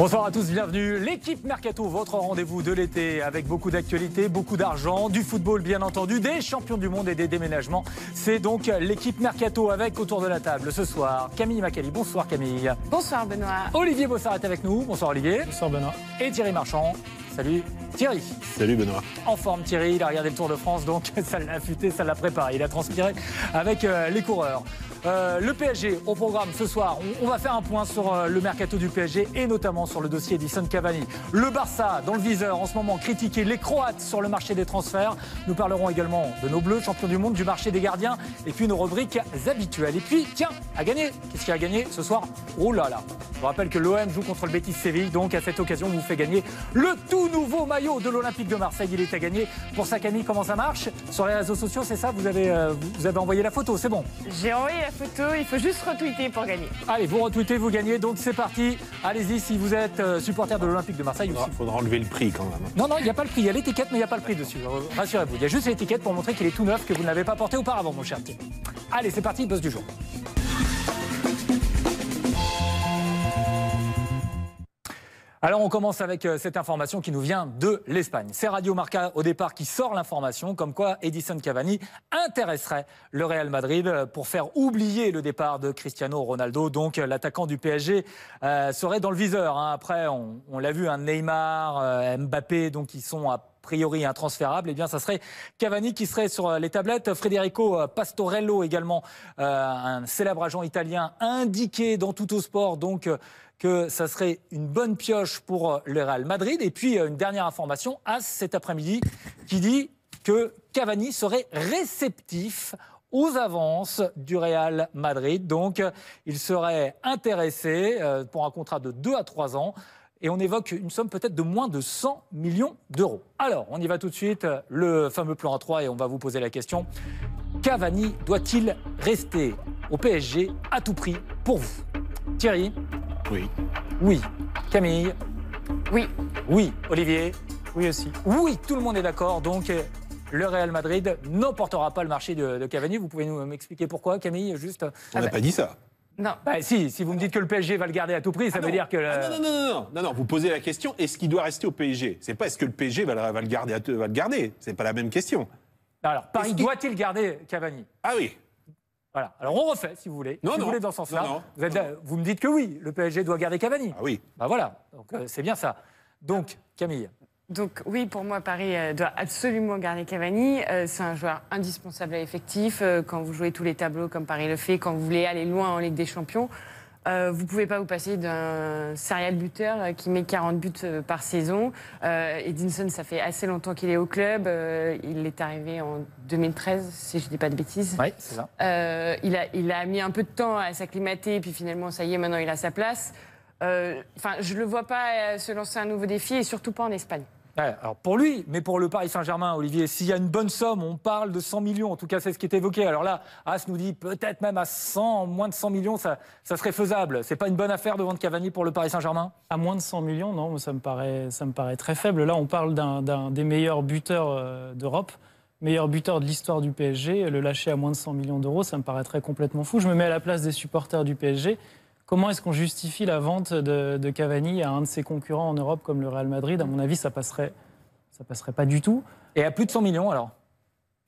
Bonsoir à tous, bienvenue. L'équipe Mercato, votre rendez-vous de l'été avec beaucoup d'actualités, beaucoup d'argent, du football bien entendu, des champions du monde et des déménagements. C'est donc l'équipe Mercato avec autour de la table ce soir Camille Macali. Bonsoir Camille. Bonsoir Benoît. Olivier Bossard est avec nous. Bonsoir Olivier. Bonsoir Benoît. Et Thierry Marchand. Salut Thierry. Salut Benoît. En forme Thierry, il a regardé le Tour de France donc ça l'a futé, ça l'a préparé, il a transpiré avec euh, les coureurs. Euh, le PSG au programme ce soir. On, va faire un point sur euh, le mercato du PSG et notamment sur le dossier Edison Cavani. Le Barça dans le viseur en ce moment critiqué. Les Croates sur le marché des transferts. Nous parlerons également de nos Bleus, champions du monde, du marché des gardiens et puis nos rubriques habituelles. Et puis tiens, à gagner. Qu'est-ce qu'il a gagné ce soir oh Là là. Je vous rappelle que l'OM joue contre le Betis Séville. Donc à cette occasion, on vous fait gagner le tout nouveau maillot de l'Olympique de Marseille. Il est à gagner pour ça Camille. Comment ça marche Sur les réseaux sociaux, c'est ça vous avez, euh, vous avez envoyé la photo, c'est bon J'ai il faut juste retweeter pour gagner. Allez, vous retweetez, vous gagnez, donc c'est parti. Allez-y, si vous êtes euh, supporter de l'Olympique de Marseille Il faudra enlever le prix quand même. Hein. Non, non, il n'y a pas le prix, il y a l'étiquette, mais il n'y a pas le prix dessus. Euh, rassurez-vous, il y a juste l'étiquette pour montrer qu'il est tout neuf, que vous ne l'avez pas porté auparavant, mon cher thé. Allez, c'est parti, boss du jour. Alors on commence avec euh, cette information qui nous vient de l'Espagne. C'est Radio Marca au départ qui sort l'information comme quoi Edison Cavani intéresserait le Real Madrid euh, pour faire oublier le départ de Cristiano Ronaldo. Donc euh, l'attaquant du PSG serait dans le viseur. Hein. Après, on, l'a vu, un hein, Neymar, Mbappé, donc ils sont a priori intransférables. eh bien, ça serait Cavani qui serait sur les tablettes. Federico Pastorello également, un célèbre agent italien indiqué dans au Sport, donc que ça serait une bonne pioche pour euh, le Real Madrid. Et puis, euh, une dernière information, à cet après-midi, qui dit que Cavani serait réceptif aux avances du Real Madrid. Donc, il serait intéressé euh, pour un contrat de 2 à 3 ans. Et on évoque une somme peut-être de moins de 100 millions d'euros. Alors, on y va tout de suite, le fameux plan A3, et on va vous poser la question. Cavani doit-il rester au PSG à tout prix pour vous Thierry oui. Oui. Camille Oui. Oui. Olivier Oui aussi. Oui, tout le monde est d'accord. Donc, euh, le Real Madrid n'emportera pas le marché de, Cavani. Vous pouvez nous euh, m'expliquer pourquoi, Camille Juste. Euh, On n'a ah, bah. pas dit ça. Non. Bah, si, si vous me dites que le PSG va le garder à tout prix, ça ah veut dire que. Ah, non, non, non, non, non, vous posez la question est-ce qu'il doit rester au PSG C'est pas est-ce que le PSG va le, garder, à, va le garder. C'est pas la même question. Alors, Paris doit-il garder Cavani Ah oui. Voilà. Alors on refait, si vous voulez. vous voulez dans ce sens-là, vous, me dites que oui, le PSG doit garder Cavani. Ah oui. Bah voilà. Donc euh, c'est bien ça. Donc Camille. Donc oui, pour moi, Paris euh, doit absolument garder Cavani. Euh, c'est un joueur indispensable à l'effectif. quand vous jouez tous les tableaux comme Paris le fait, quand vous voulez aller loin en Ligue des Champions, vous euh, vous pouvez pas vous passer d'un serial buteur euh, qui met 40 buts euh, par saison. Edinson, ça fait assez longtemps qu'il est au club. il est arrivé en 2013, si je ne dis pas de bêtises. Oui, c'est ça. il, a, il a mis un peu de temps à s'acclimater, puis finalement, ça y est, maintenant, il a sa place. Enfin, je le vois pas se lancer un nouveau défi, et surtout pas en Espagne alors pour lui, mais pour le Paris Saint-Germain, Olivier, s'il y a une bonne somme, on parle de 100 millions, en tout cas c'est ce qui est évoqué. Alors là, As nous dit peut-être même à 100, moins de 100 millions, ça, serait faisable. C'est pas une bonne affaire de vendre Cavani pour le Paris Saint-Germain À moins de 100 millions, non, ça me paraît, ça me paraît très faible. Là, on parle d'un des meilleurs buteurs euh, d'Europe meilleur buteur de l'histoire du PSG, le lâcher à moins de 100 millions d'euros, ça me paraîtrait complètement fou. Je me mets à la place des supporters du PSG. Comment est-ce qu'on justifie la vente de, Cavani à un de ses concurrents en Europe comme le Real Madrid À mon avis, ça passerait, ça passerait pas du tout. Et à plus de 100 millions alors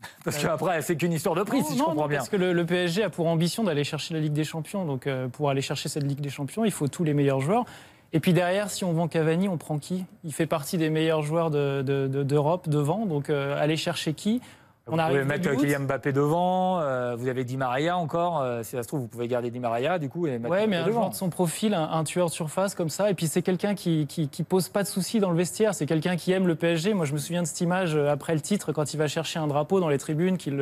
parce euh, qu'après, c'est qu'une histoire de prix, si je comprends bien. Parce que le, PSG a pour ambition d'aller chercher la Ligue des Champions. Donc, euh, pour aller chercher cette Ligue des Champions, il faut tous les meilleurs joueurs. Et puis derrière, si on vend Cavani, on prend qui Il fait partie des meilleurs joueurs d'Europe de, devant. Donc, euh, aller chercher qui vous arrive pouvez mettre Kylian Mbappé devant, euh, vous avez Di Maria encore, euh, si ça se trouve, vous pouvez garder Di Maria du coup. Et mais un de son profil, un, tueur de surface comme ça, et puis c'est quelqu'un qui, qui, pose pas de soucis dans le vestiaire, c'est quelqu'un qui aime le PSG. Moi je me souviens de cette image euh, après le titre, quand il va chercher un drapeau dans les tribunes, qu'il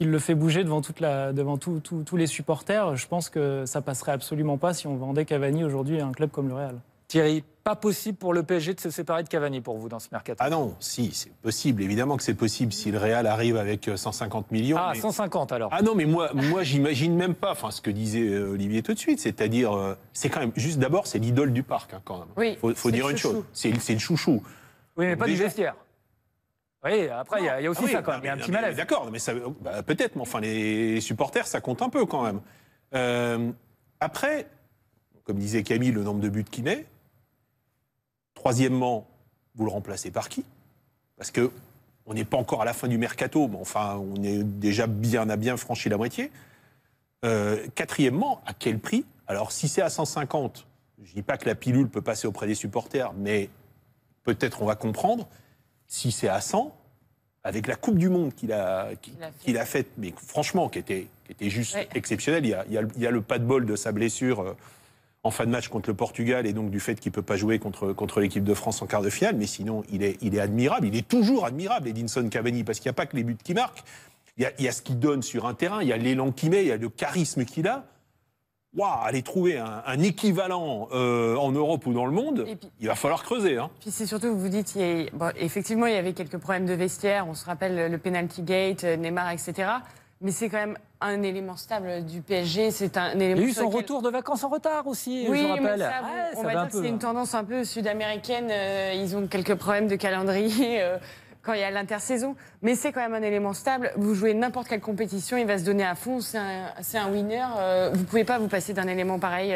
le fait bouger devant, toute la, devant tous les supporters. Je pense que ça passerait absolument pas si on vendait Cavani aujourd'hui à un club comme le Real. Thierry, pas possible pour le PSG de se séparer de Cavani pour vous dans ce mercato Ah non, si, c'est possible. Évidemment que c'est possible si le Real arrive avec 150 euh, millions. Ah, 150 alors Ah non, mais moi, moi j'imagine même pas enfin, ce que disait euh, Olivier tout de suite. C'est-à-dire, euh, c'est quand même, juste d'abord, c'est l'idole du parc hein, quand même. Oui, faut, faut dire une chose, c'est le chouchou. Oui, mais pas du vestiaire. Oui, après, il y, a ah aussi ça quand même, il y a un petit malaise. D'accord, mais ça, bah, peut-être, mais enfin, les supporters, ça compte un peu quand même. après, comme disait Camille, le nombre de buts qu'il met, Troisièmement, vous le remplacez par qui Parce que on n'est pas encore à la fin du mercato, mais enfin, on est déjà bien à bien franchi la moitié. Euh, quatrièmement, à quel prix Alors, si c'est à 150, je ne dis pas que la pilule peut passer auprès des supporters, mais peut-être on va comprendre. Si c'est à 100, avec la Coupe du Monde qu'il a, qu'il a, faite, mais franchement, qui était, qui était juste exceptionnelle, il y, il y, a, le pas de bol de sa blessure. Euh, en fin de match contre le Portugal et donc du fait qu'il ne peut pas jouer contre, contre l'équipe de France en quart de finale. Mais sinon, il est, il est admirable. Il est toujours admirable, Edinson Cavani, parce qu'il n'y a pas que les buts qui marquent. Il y a, ce qu'il donne sur un terrain, il y a l'élan qu'il met, il y a le charisme qu'il a. Waouh, aller trouver un, équivalent euh, en Europe ou dans le monde, il va falloir creuser. Hein. Puis c'est surtout, vous dites, effectivement, il y avait quelques problèmes de vestiaire, on se rappelle le penalty gate, euh, Neymar, etc. Mais c'est quand même un élément stable du PSG. C'est un élément. Il y a eu son retour de vacances en retard aussi, oui, je rappelle. Ça, ah, ça va, dire que c'est une hein. tendance un peu sud-américaine. Euh, ils ont quelques problèmes de calendrier euh, quand il y a l'intersaison. Mais c'est quand même un élément stable. Vous jouez n'importe quelle compétition, il va se donner à fond. C'est un, winner. Euh, vous ne pouvez pas vous passer d'un élément pareil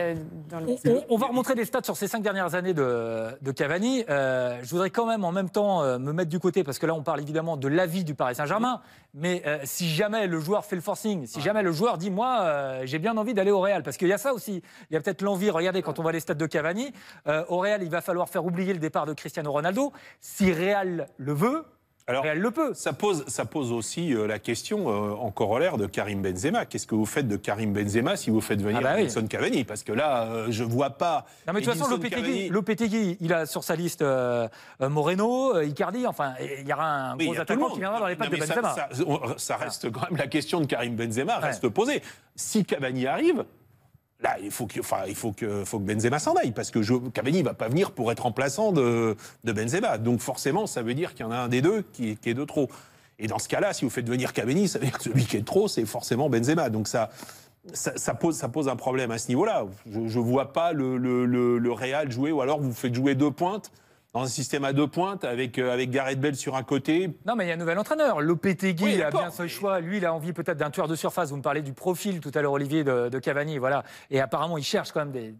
dans le. On, on, va remontrer des stats sur ces cinq dernières années de, Cavani. je voudrais quand même en même temps me mettre du côté, parce que là, on parle évidemment de la vie du Paris Saint-Germain. Mais euh, si jamais le joueur fait le forcing, si jamais le joueur dit moi euh, j'ai bien envie d'aller au Real, parce qu'il y a ça aussi, il y a peut-être l'envie. Regardez quand on voit les stades de Cavani, euh, au Real il va falloir faire oublier le départ de Cristiano Ronaldo. Si Real le veut, alors, et elle le peut. Ça pose, ça pose aussi euh, la question euh, en corollaire de Karim Benzema. Qu'est-ce que vous faites de Karim Benzema si vous faites venir ah bah Cavani Parce que là, euh, je vois pas. Non, mais de toute façon, Lopetegui, il a sur sa liste Moreno, Icardi. Enfin, il y aura un gros attaquant qui viendra dans les pattes de Benzema. Ça, reste ah. quand même la question de Karim Benzema reste posée. Si Cavani arrive, Là, bah, il faut que, il faut que, faut que Benzema s'en aille parce que je, Cavani va pas venir pour être remplaçant de, de Benzema. Donc forcément, ça veut dire qu'il y en a un des deux qui, est de trop. Et dans ce cas-là, si vous faites venir Cavani, ça veut dire que celui qui est de trop, c'est forcément Benzema. Donc ça, ça, ça, pose, ça pose un problème à ce niveau-là. Je ne vois pas le, le, le, le Real jouer, ou alors vous faites jouer deux pointes un système à deux pointes avec, euh, avec Gareth Bell sur un côté. Non, mais il y a un nouvel entraîneur. Lopetegui oui, a bien ce choix. Lui, il a envie peut-être d'un tueur de surface. Vous me parlez du profil tout à l'heure, Olivier, de, Cavani. Voilà. Et apparemment, il cherche quand même des,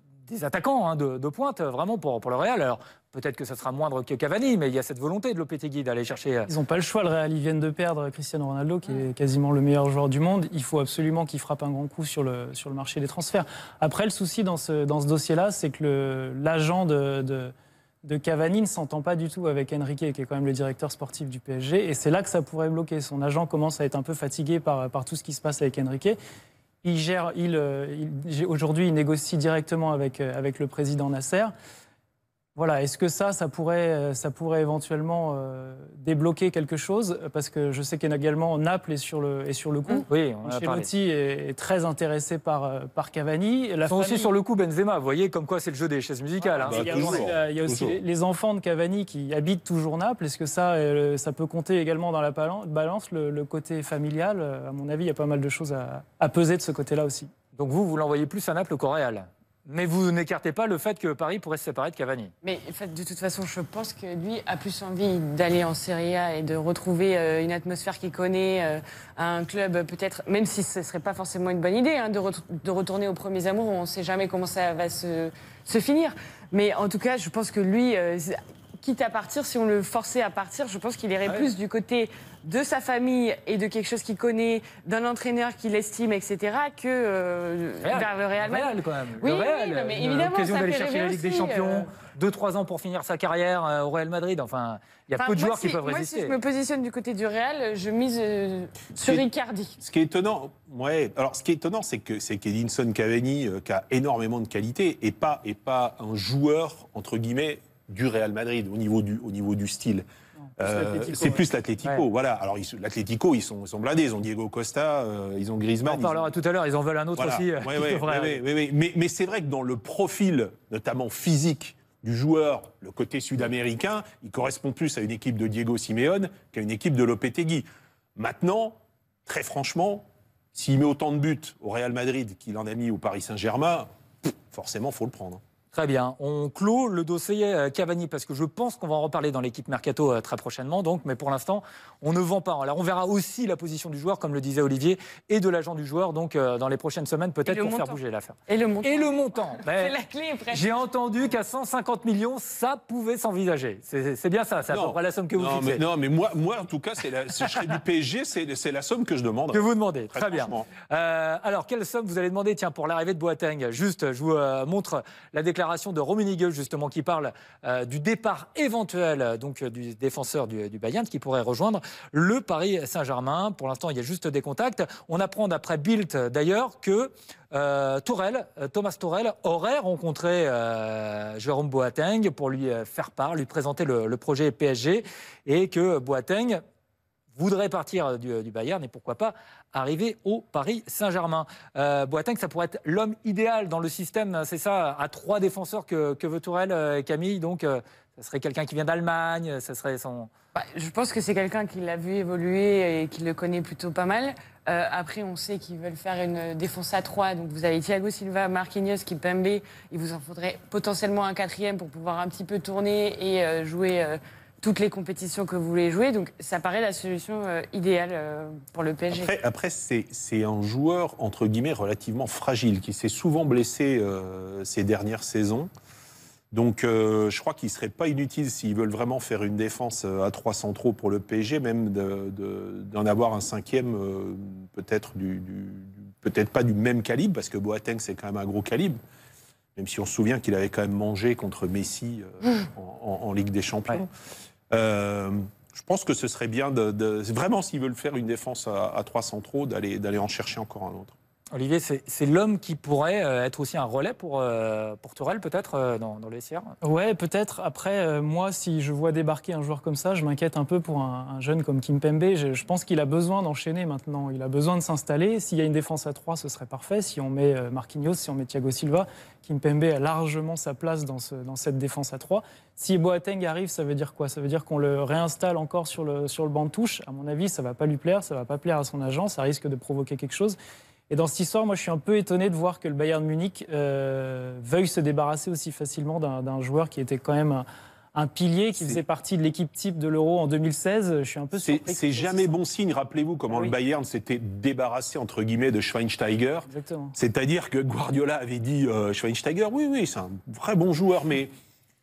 attaquants hein, de, pointe, euh, vraiment, pour, pour le Real. Alors, Peut-être que ça sera moindre que Cavani, mais il y a cette volonté de Lopetegui d'aller chercher. Euh, ils n'ont pas le choix, le Real. Ils viennent de perdre Cristiano Ronaldo, qui est quasiment le meilleur joueur du monde. Il faut absolument qu'il frappe un grand coup sur le, sur le marché des transferts. Après, le souci dans ce, dans ce dossier-là, c'est que l'agent de de Cavani ne s'entend pas du tout avec Enrique, qui est quand même le directeur sportif du PSG. Et c'est là que ça pourrait bloquer. Son agent commence à être un peu fatigué par, par tout ce qui se passe avec Enrique. Il gère, il, euh, aujourd'hui, il négocie directement avec, euh, avec le président Nasser. Voilà, est-ce que ça, ça pourrait, euh, ça pourrait éventuellement euh, débloquer quelque chose Parce que je sais qu'également Naples est sur le, et sur le coup. Mmh. Oui, on Est, très intéressé par, euh, par Cavani. La Ils sont aussi sur le coup Benzema, vous voyez, comme quoi c'est le jeu des chaises musicales. Hein. Ah, bah, il, y a, aussi les, enfants de Cavani qui habitent toujours Naples. Est-ce que ça, ça peut compter également dans la balance, le, côté familial À mon avis, il y a pas mal de choses à, peser de ce côté-là aussi. Donc vous, vous l'envoyez plus à Naples qu'au réal. Mais vous n'écartez pas le fait que Paris pourrait se séparer de Cavani. Mais de toute façon, je pense que lui a plus envie d'aller en Serie A et de retrouver euh, une atmosphère qu'il connaît euh, un club euh, peut-être, même si ce ne serait pas forcément une bonne idée hein, de, retourner aux premiers amours. On ne sait jamais comment ça va se, finir. Mais en tout cas, je pense que lui, quitte à partir, si on le forçait à partir, je pense qu'il irait ah plus du côté de sa famille et de quelque chose qu'il connaît, d'un entraîneur qu'il estime, etc., que euh, vers le Real Madrid. quand même. Oui, mais euh, évidemment, l'occasion d'aller chercher la Ligue des Champions, 2-3 euh. ans pour finir sa carrière au Real Madrid. Enfin, il y a peu de joueurs qui peuvent moi, Si je me positionne du côté du Real, je mise sur Ce qui est étonnant, ouais. Alors, ce qui est étonnant, c'est que c'est qu'Edinson Cavani, qui a énormément de qualité, et pas et pas un joueur entre guillemets du Real Madrid au niveau du au niveau du style. Euh, c'est plus l'Atlético. Voilà. Alors l'Atlético, ils sont, ils sont blindés. Ils ont Diego Costa, euh, ils ont Griezmann. On en parlera tout à l'heure. Ils en veulent un autre aussi. Euh, mais, c'est vrai que dans le profil, notamment physique du joueur, le côté sud-américain, il correspond plus à une équipe de Diego Simeone qu'à une équipe de Lopetegui. Maintenant, très franchement, s'il met autant de buts au Real Madrid qu'il en a mis au Paris Saint-Germain, forcément, faut le prendre. Hein. Très bien. On clôt le dossier euh, Cavani parce que je pense qu'on va en reparler dans l'équipe Mercato euh, très prochainement. Donc, mais pour l'instant, on ne vend pas. Alors, on verra aussi la position du joueur, comme le disait Olivier, et de l'agent du joueur. Donc, euh, dans les prochaines semaines, peut-être pour faire bouger l'affaire. Et le montant. Et ben, J'ai entendu qu'à 150 millions, ça pouvait s'envisager. C'est bien ça. C'est à la somme que vous non, non, mais moi, moi, en tout cas, la, si je serais du PSG, c'est la somme que je demande. Que vous demandez. Très, bien. alors, quelle somme vous allez demander Tiens, pour l'arrivée de Boateng, juste, je vous montre la déclaration de Nigel, justement, qui parle euh, du départ éventuel euh, donc, euh, du défenseur du, Bayern qui pourrait rejoindre le Paris Saint-Germain. Pour l'instant, il y a juste des contacts. On apprend d'après Bild, d'ailleurs, que Thomas Tourel aurait rencontré Jérôme Boateng pour lui faire part, lui présenter le, le projet PSG et que Boateng voudrait partir euh, euh, du, Bayern et pourquoi pas arriver au Paris Saint-Germain. Euh, Boateng, ça pourrait être l'homme idéal dans le système, c'est ça, à trois défenseurs que, que veut Tourelle, euh, et Camille. Donc, ce ça serait quelqu'un qui vient d'Allemagne, ça serait son. Bah, je pense que c'est quelqu'un qui l'a vu évoluer et qui le connaît plutôt pas mal. après, on sait qu'ils veulent faire une défense à trois. Donc, vous avez Thiago Silva, Marquinhos, Kipembe. Il vous en faudrait potentiellement un quatrième pour pouvoir un petit peu tourner et jouer toutes les compétitions que vous voulez jouer. Donc ça paraît la solution euh, idéale euh, pour le PSG. Après, c'est un joueur, entre guillemets, relativement fragile, qui s'est souvent blessé euh, ces dernières saisons. Donc je crois qu'il ne serait pas inutile, s'ils veulent vraiment faire une défense à 300 centraux pour le PSG, même d'en avoir un cinquième, peut-être du, peut-être pas du même calibre, parce que Boateng, c'est quand même un gros calibre même si on se souvient qu'il avait quand même mangé contre Messi mmh. en, Ligue des Champions. Euh, je pense que ce serait bien de, de vraiment s'ils veulent faire une défense à, trois centraux d'aller d'aller en chercher encore un autre. Olivier, c'est l'homme qui pourrait euh, être aussi un relais pour, euh, pour Tourelle, peut-être, euh, dans, dans, le Ouais, peut-être. Après, moi, si je vois débarquer un joueur comme ça, je m'inquiète un peu pour un, jeune comme Kim Pembe. Je, pense qu'il a besoin d'enchaîner maintenant. Il a besoin de s'installer. S'il y a une défense à 3, ce serait parfait. Si on met Marquinhos, si on met Thiago Silva, Kim Pembe a largement sa place dans, cette défense à 3. Si Boateng arrive, ça veut dire quoi Ça veut dire qu'on le réinstalle encore sur le, sur le banc de touche. À mon avis, ça va pas lui plaire, ça va pas plaire à son agent, ça risque de provoquer quelque chose. Et dans cette histoire, moi, je suis un peu étonné de voir que le Bayern Munich euh, veuille se débarrasser aussi facilement d'un joueur qui était quand même un, pilier qui faisait partie de l'équipe type de l'Euro en 2016. Je suis un peu surpris. C'est jamais bon signe. Rappelez-vous comment le Bayern s'était débarrassé entre guillemets de Schweinsteiger. C'est-à-dire que Guardiola avait dit euh, Schweinsteiger, oui, oui, c'est un vrai bon joueur, mais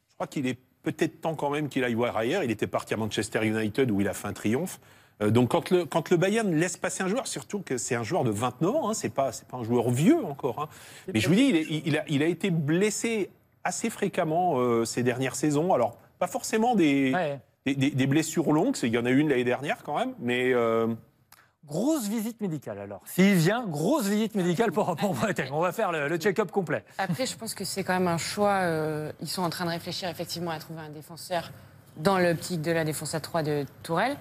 je crois qu'il est peut-être temps quand même qu'il aille voir ailleurs. Il était parti à Manchester United où il a fait un triomphe. Euh, donc quand le, quand le Bayern laisse passer un joueur, surtout que c'est un joueur de 29 ans, hein, c'est pas, pas un joueur vieux encore. Hein. Mais je vous dis, il, a, été blessé assez fréquemment euh, ces dernières saisons. Alors, pas forcément des, des, blessures longues, il y en a une l'année dernière quand même, mais... Euh, grosse visite médicale alors. S'il vient, grosse visite médicale pour rapport On va faire le, check-up complet. Après, je pense que c'est quand même un choix. ils sont en train de réfléchir effectivement à trouver un défenseur dans l'optique de la défense à 3 de Tourelle.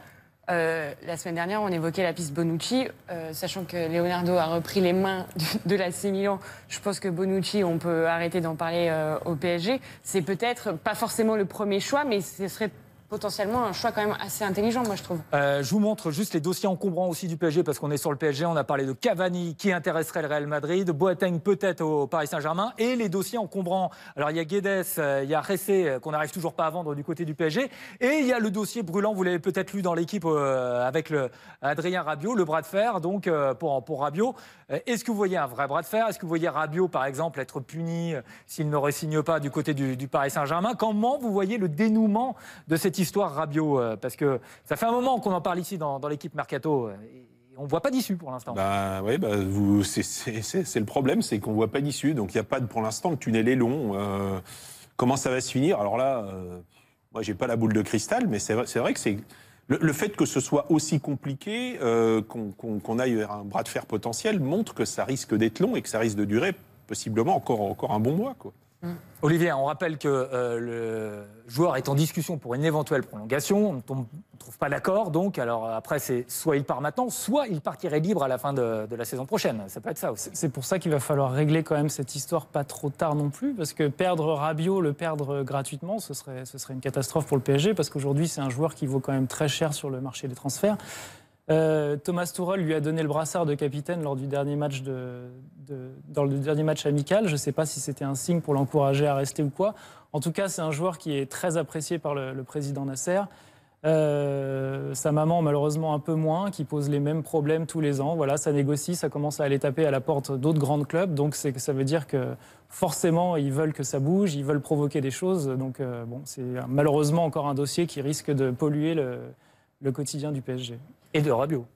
Euh, la semaine dernière, on évoquait la piste Bonucci, euh, sachant que Leonardo a repris les mains de, la C Je pense que Bonucci, on peut arrêter d'en parler euh, au PSG. C'est peut-être pas forcément le premier choix, mais ce serait potentiellement un choix quand même assez intelligent, moi je trouve. Euh, je vous montre juste les dossiers encombrants aussi du PSG parce qu'on est sur le PSG. On a parlé de Cavani qui intéresserait le Real Madrid, Boateng peut-être au Paris Saint-Germain et les dossiers encombrants. Alors il y a Guedes, euh, il y a Ressé euh, qu'on n'arrive toujours pas à vendre du côté du PSG et il y a le dossier brûlant. Vous l'avez peut-être lu dans l'équipe avec le Adrien Rabiot, le bras de fer. Donc pour pour Rabiot, est-ce que vous voyez un vrai bras de fer Est-ce que vous voyez Rabiot par exemple être puni s'il ne ressigne pas du côté du, du Paris Saint-Germain Comment vous voyez le dénouement de cette histoire histoire Rabiot euh, Parce que ça fait un moment qu'on en parle ici dans, l'équipe Mercato. on ne voit pas d'issue pour l'instant. Bah, oui, bah, c'est le problème, c'est qu'on ne voit pas d'issue. Donc il n'y a pas de, pour l'instant, le tunnel est long. Euh, comment ça va se finir Alors là, euh, moi, j'ai pas la boule de cristal, mais c'est vrai, vrai, que c'est. Le, fait que ce soit aussi compliqué, qu'on aille vers un bras de fer potentiel, montre que ça risque d'être long et que ça risque de durer possiblement encore, encore un bon mois. Quoi. Mm. Olivier, on rappelle que euh, le joueur est en discussion pour une éventuelle prolongation. On ne trouve pas d'accord, donc. Alors après, c'est soit il part maintenant, soit il partirait libre à la fin de, la saison prochaine. Ça peut être ça C'est pour ça qu'il va falloir régler quand même cette histoire pas trop tard non plus, parce que perdre Rabiot, le perdre gratuitement, ce serait, ce serait une catastrophe pour le PSG, parce qu'aujourd'hui, c'est un joueur qui vaut quand même très cher sur le marché des transferts. Euh, Thomas Tuchel lui a donné le brassard de capitaine lors du dernier match dans le dernier match amical. Je ne sais pas si c'était un signe pour l'encourager à rester ou quoi. En tout cas, c'est un joueur qui est très apprécié par le, président Nasser. Euh, sa maman, malheureusement, un peu moins, qui pose les mêmes problèmes tous les ans. Voilà, ça négocie, ça commence à aller taper à la porte d'autres grands clubs. Donc, ça veut dire que forcément, ils veulent que ça bouge, ils veulent provoquer des choses. Donc, euh, bon, c'est malheureusement encore un dossier qui risque de polluer le quotidien du PSG et de Rabiot.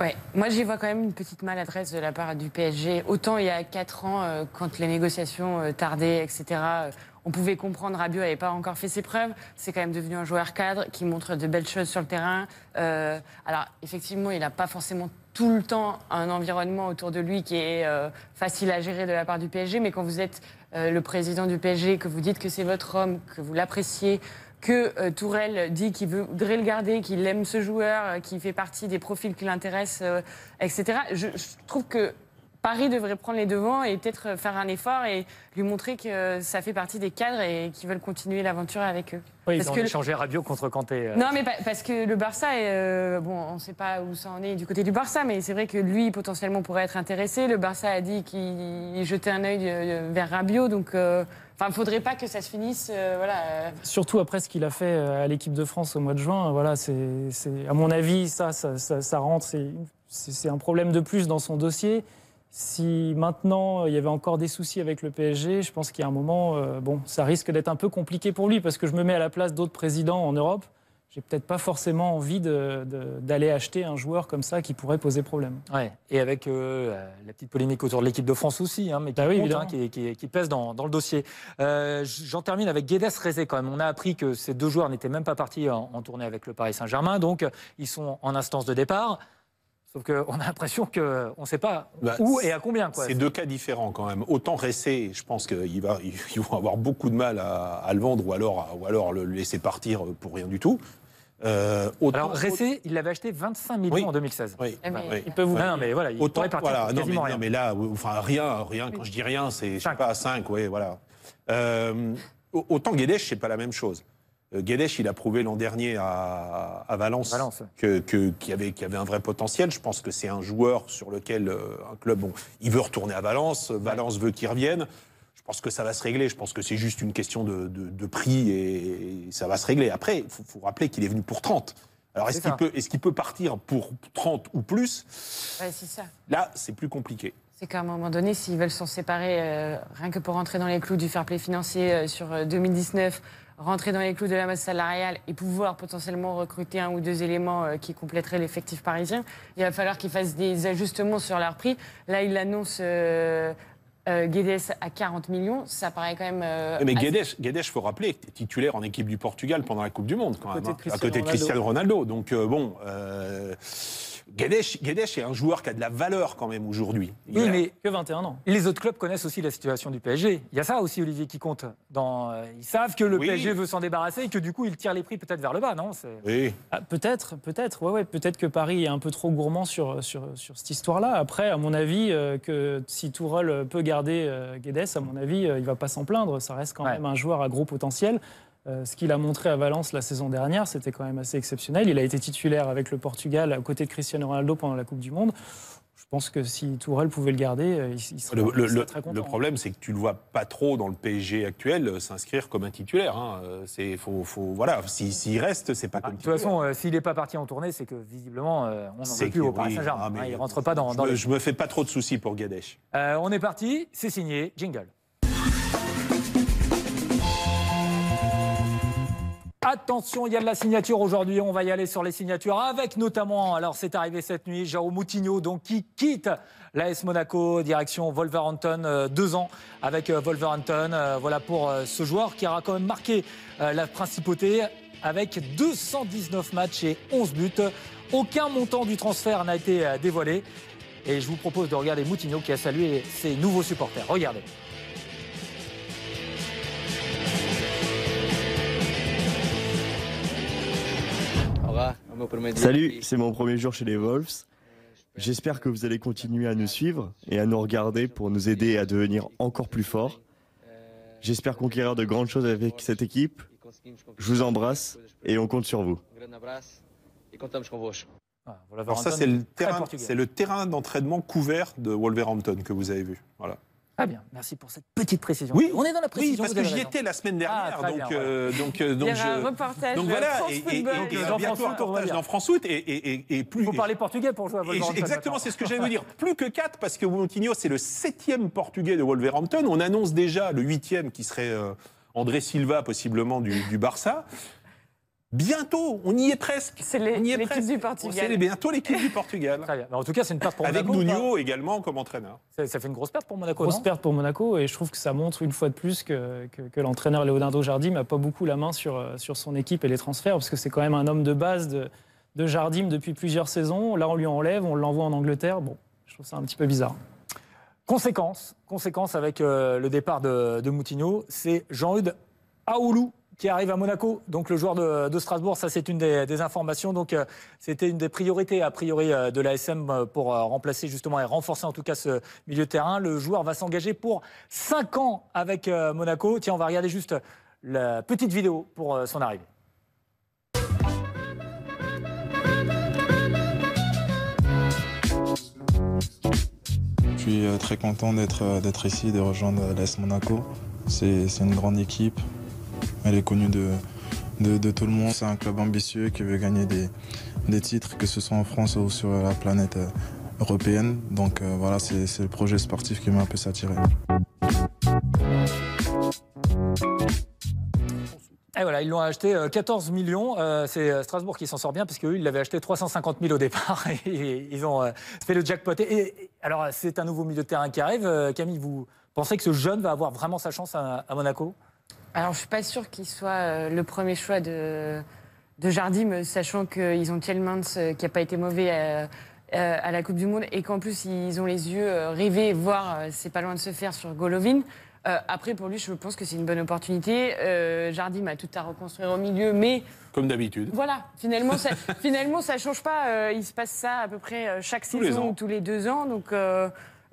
Ouais. Moi, j'y vois quand même une petite maladresse de la part du PSG. Autant il y a 4 ans, euh, quand les négociations euh, tardaient, etc., euh, on pouvait comprendre, Rabiot n'avait pas encore fait ses preuves. C'est quand même devenu un joueur cadre qui montre de belles choses sur le terrain. alors, effectivement, il n'a pas forcément tout le temps un environnement autour de lui qui est facile à gérer de la part du PSG, mais quand vous êtes le président du PSG, que vous dites que c'est votre homme, que vous l'appréciez, que euh, Tourelle dit qu'il voudrait le garder, qu'il aime ce joueur, euh, qu'il fait partie des profils qui l'intéressent, euh, etc. Je, trouve que Paris devrait prendre les devants et peut-être faire un effort et lui montrer que ça fait partie des cadres et qu'ils veulent continuer l'aventure avec eux. Oui, ils ont que échangé Rabiot contre Kanté. Non, mais parce que le Barça, est, bon, on ne sait pas où ça en est du côté du Barça, mais c'est vrai que lui, potentiellement, pourrait être intéressé. Le Barça a dit qu'il jetait un œil vers Rabiot, donc... Il ne faudrait pas que ça se finisse. Euh, voilà. Surtout après ce qu'il a fait euh, à l'équipe de France au mois de juin. Voilà, c'est, à mon avis, ça, ça, rentre. C'est, un problème de plus dans son dossier. Si maintenant euh, il y avait encore des soucis avec le PSG, je pense qu'il y a un moment, bon, ça risque d'être un peu compliqué pour lui parce que je me mets à la place d'autres présidents en Europe j'ai peut-être pas forcément envie d'aller acheter un joueur comme ça qui pourrait poser problème. Ouais. Et avec euh, la petite polémique autour de l'équipe de France aussi, hein, mais qui, bah hein, qui, pèse dans, le dossier. Euh, j'en termine avec Guedes Rezé quand même. On a appris que ces deux joueurs n'étaient même pas partis en tournée avec le Paris Saint-Germain, donc ils sont en instance de départ. Sauf qu'on a l'impression qu'on ne sait pas bah, où et à combien. C'est deux cas différents quand même. Autant Ressé, je pense qu'ils vont avoir beaucoup de mal à, le vendre ou alors, ou alors le laisser partir pour rien du tout. Euh, alors, Ressé, il l'avait acheté 25 millions en 2016. Ah, oui, il peut vous. Non, mais voilà, il autant, pourrait partir non, mais, rien. Non, mais là, enfin, rien, rien. Quand je dis rien, c'est, je sais pas, 5, oui, voilà. Euh, autant Guedes, c'est pas la même chose. Euh, Guedes, il a prouvé l'an dernier à, Valence, qu'il avait, avait, un vrai potentiel. Je pense que c'est un joueur sur lequel euh, un club, bon, il veut retourner à Valence, Valence veut qu'il revienne. Je pense que ça va se régler. Je pense que c'est juste une question de, prix et, ça va se régler. Après, il faut, rappeler qu'il est venu pour 30. Alors est-ce qu'il peut, est qu'il peut, partir pour 30 ou plus Là, c'est plus compliqué. C'est qu'à un moment donné, s'ils veulent s'en séparer, euh, rien que pour rentrer dans les clous du fair play financier sur 2019 rentrer dans les clous de la masse salariale et pouvoir potentiellement recruter un ou deux éléments euh, qui compléteraient l'effectif parisien, il va falloir qu'ils fassent des ajustements sur leur prix. Là, il annonce euh, euh, Guedes à 40 millions, ça paraît quand même. mais Guedes, il faut rappeler, titulaire en équipe du Portugal pendant la Coupe du Monde, quand hein. à côté à côté de Cristiano Ronaldo. Donc, bon. Guedes, est un joueur qui a de la valeur quand même aujourd'hui. Oui, mais que 21 ans. Les autres clubs connaissent aussi la situation du PSG. Il y a ça aussi, Olivier, qui compte. Dans... Euh, ils savent que le PSG veut s'en débarrasser et que du coup, il tire les prix peut-être vers le bas, non ah, Peut-être, peut-être. Ouais, peut-être que Paris est un peu trop gourmand sur, sur, cette histoire-là. Après, à mon avis, euh, que si Tourelle peut garder euh, Guedes, à mon avis, il ne va pas s'en plaindre. Ça reste quand même un joueur à gros potentiel. Euh, ce qu'il a montré à Valence la saison dernière, c'était quand même assez exceptionnel. Il a été titulaire avec le Portugal à côté de Cristiano Ronaldo pendant la Coupe du Monde. Je pense que si Tourelle pouvait le garder, euh, il, serait, le, très content. Le hein. problème, c'est que tu ne le vois pas trop dans le PSG actuel euh, s'inscrire comme un titulaire. Hein. C'est, faut, voilà, s'il si, ce reste, c'est pas ah, De toute façon, s'il n'est pas parti en tournée, c'est que visiblement, on n'en veut plus au Paris saint ah, hein, rentre pas dans, je ne me, me fais pas trop de soucis pour Gadesh. on est parti, c'est signé, jingle. Attention, il y a de la signature aujourd'hui. On va y aller sur les signatures avec notamment, alors c'est arrivé cette nuit, Jao Moutinho, donc qui quitte l'AS Monaco, direction Wolverhampton, euh, deux ans avec euh, Wolverhampton. Euh, voilà pour ce joueur qui aura quand même marqué la principauté avec 219 matchs et 11 buts. Aucun montant du transfert n'a été dévoilé. Et je vous propose de regarder Moutinho qui a salué ses nouveaux supporters. Regardez. Salut, c'est mon premier jour chez les Wolves. J'espère que vous allez continuer à nous suivre et à nous regarder pour nous aider à devenir encore plus forts. J'espère conquérir de grandes choses avec cette équipe. Je vous embrasse et on compte sur vous. Ah, Alors ça, c'est le terrain, terrain d'entraînement couvert de Wolverhampton que vous avez vu. Voilà. Très bien, merci pour cette petite précision. Oui, on est dans la précision. Oui, parce que j'y étais la semaine ah, dernière, donc, euh, donc, donc, euh, il y a je... un reportage. Donc voilà, France et, et, et, dans France Foot et, plus. Vous parlez portugais pour jouer à Wolverhampton. Exactement, c'est ce que j'allais vous dire. Plus que 4 parce que Moutinho c'est le septième portugais de Wolverhampton. On annonce déjà le huitième qui serait euh, André Silva possiblement du, du Barça. Bientôt, on y est presque. C'est l'équipe du Portugal. C'est bientôt l'équipe du Portugal. En tout cas, c'est une perte pour Monaco. Avec Nuno également comme entraîneur. Ça, fait une grosse perte pour Monaco. Grosse perte pour Monaco et je trouve que ça montre une fois de plus que, l'entraîneur Leonardo Jardim n'a pas beaucoup la main euh, sur, son équipe et les transferts parce que c'est quand même un homme de base de, Jardim depuis plusieurs saisons. Là, on lui enlève, on l'envoie en Angleterre. Bon, je trouve ça un petit peu bizarre. Conséquence, conséquence avec euh, le départ de, de Moutinho, c'est Jean-Eudes Aoulou qui arrive à Monaco. Donc le joueur de, Strasbourg, ça c'est une des, informations. Donc euh, c'était une des priorités, a priori, euh, de l'ASM euh, pour remplacer justement et renforcer en tout cas ce milieu de terrain. Le joueur va s'engager pour 5 ans avec Monaco. Tiens, on va regarder juste la petite vidéo pour son arrivée. Je suis très content d'être ici, de rejoindre l'AS Monaco. C'est une grande équipe, elle est connue de, tout le monde. C'est un club ambitieux qui veut gagner des, titres, que ce soit en France ou sur la planète euh, européenne. Donc euh, voilà, c'est le projet sportif qui m'a un peu s'attiré. Et voilà, ils l'ont acheté 14 euh, millions. c'est Strasbourg qui s'en sort bien, parce eux, ils l'avaient acheté 350 000 au départ. Et ils ont fait le jackpot. Et, alors, c'est un nouveau milieu de terrain qui arrive. Camille, vous pensez que ce jeune va avoir vraiment sa chance à, Monaco alors, je suis pas sûre qu'il soit euh, le premier choix de, de Jardim, euh, sachant qu'ils ont Thielmans, euh, qui a pas été mauvais à, la Coupe du Monde et qu'en plus, ils ont les yeux rêvés, voire c'est pas loin de se faire sur Golovin. après, pour lui, je pense que c'est une bonne opportunité. Jardim a tout à reconstruire au milieu, mais. Comme d'habitude. Voilà, finalement, ça ne finalement, ça change pas. il se passe ça à peu près chaque saison ou tous les deux ans. Donc,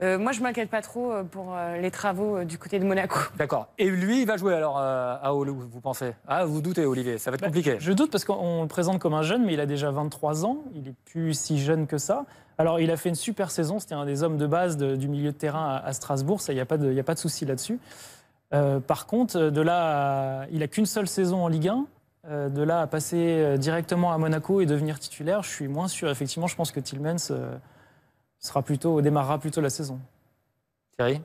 euh, moi, je m'inquiète pas trop euh, pour euh, les travaux du côté de Monaco. D'accord. Et lui, il va jouer alors à Oulu, vous pensez Ah, vous doutez, Olivier, ça va être bah, compliqué. Je doute parce qu'on le présente comme un jeune, mais il a déjà 23 ans, il est plus si jeune que ça. Alors, il a fait une super saison. C'était un des hommes de base du milieu de terrain à, Strasbourg. il n'y a pas de, souci là-dessus. par contre, de là, il n'a qu'une seule saison en Ligue 1. de là à passer directement à Monaco et devenir titulaire, je suis moins sûr. Effectivement, je pense que Tillmans sera plutôt, démarrera plutôt la saison. Thierry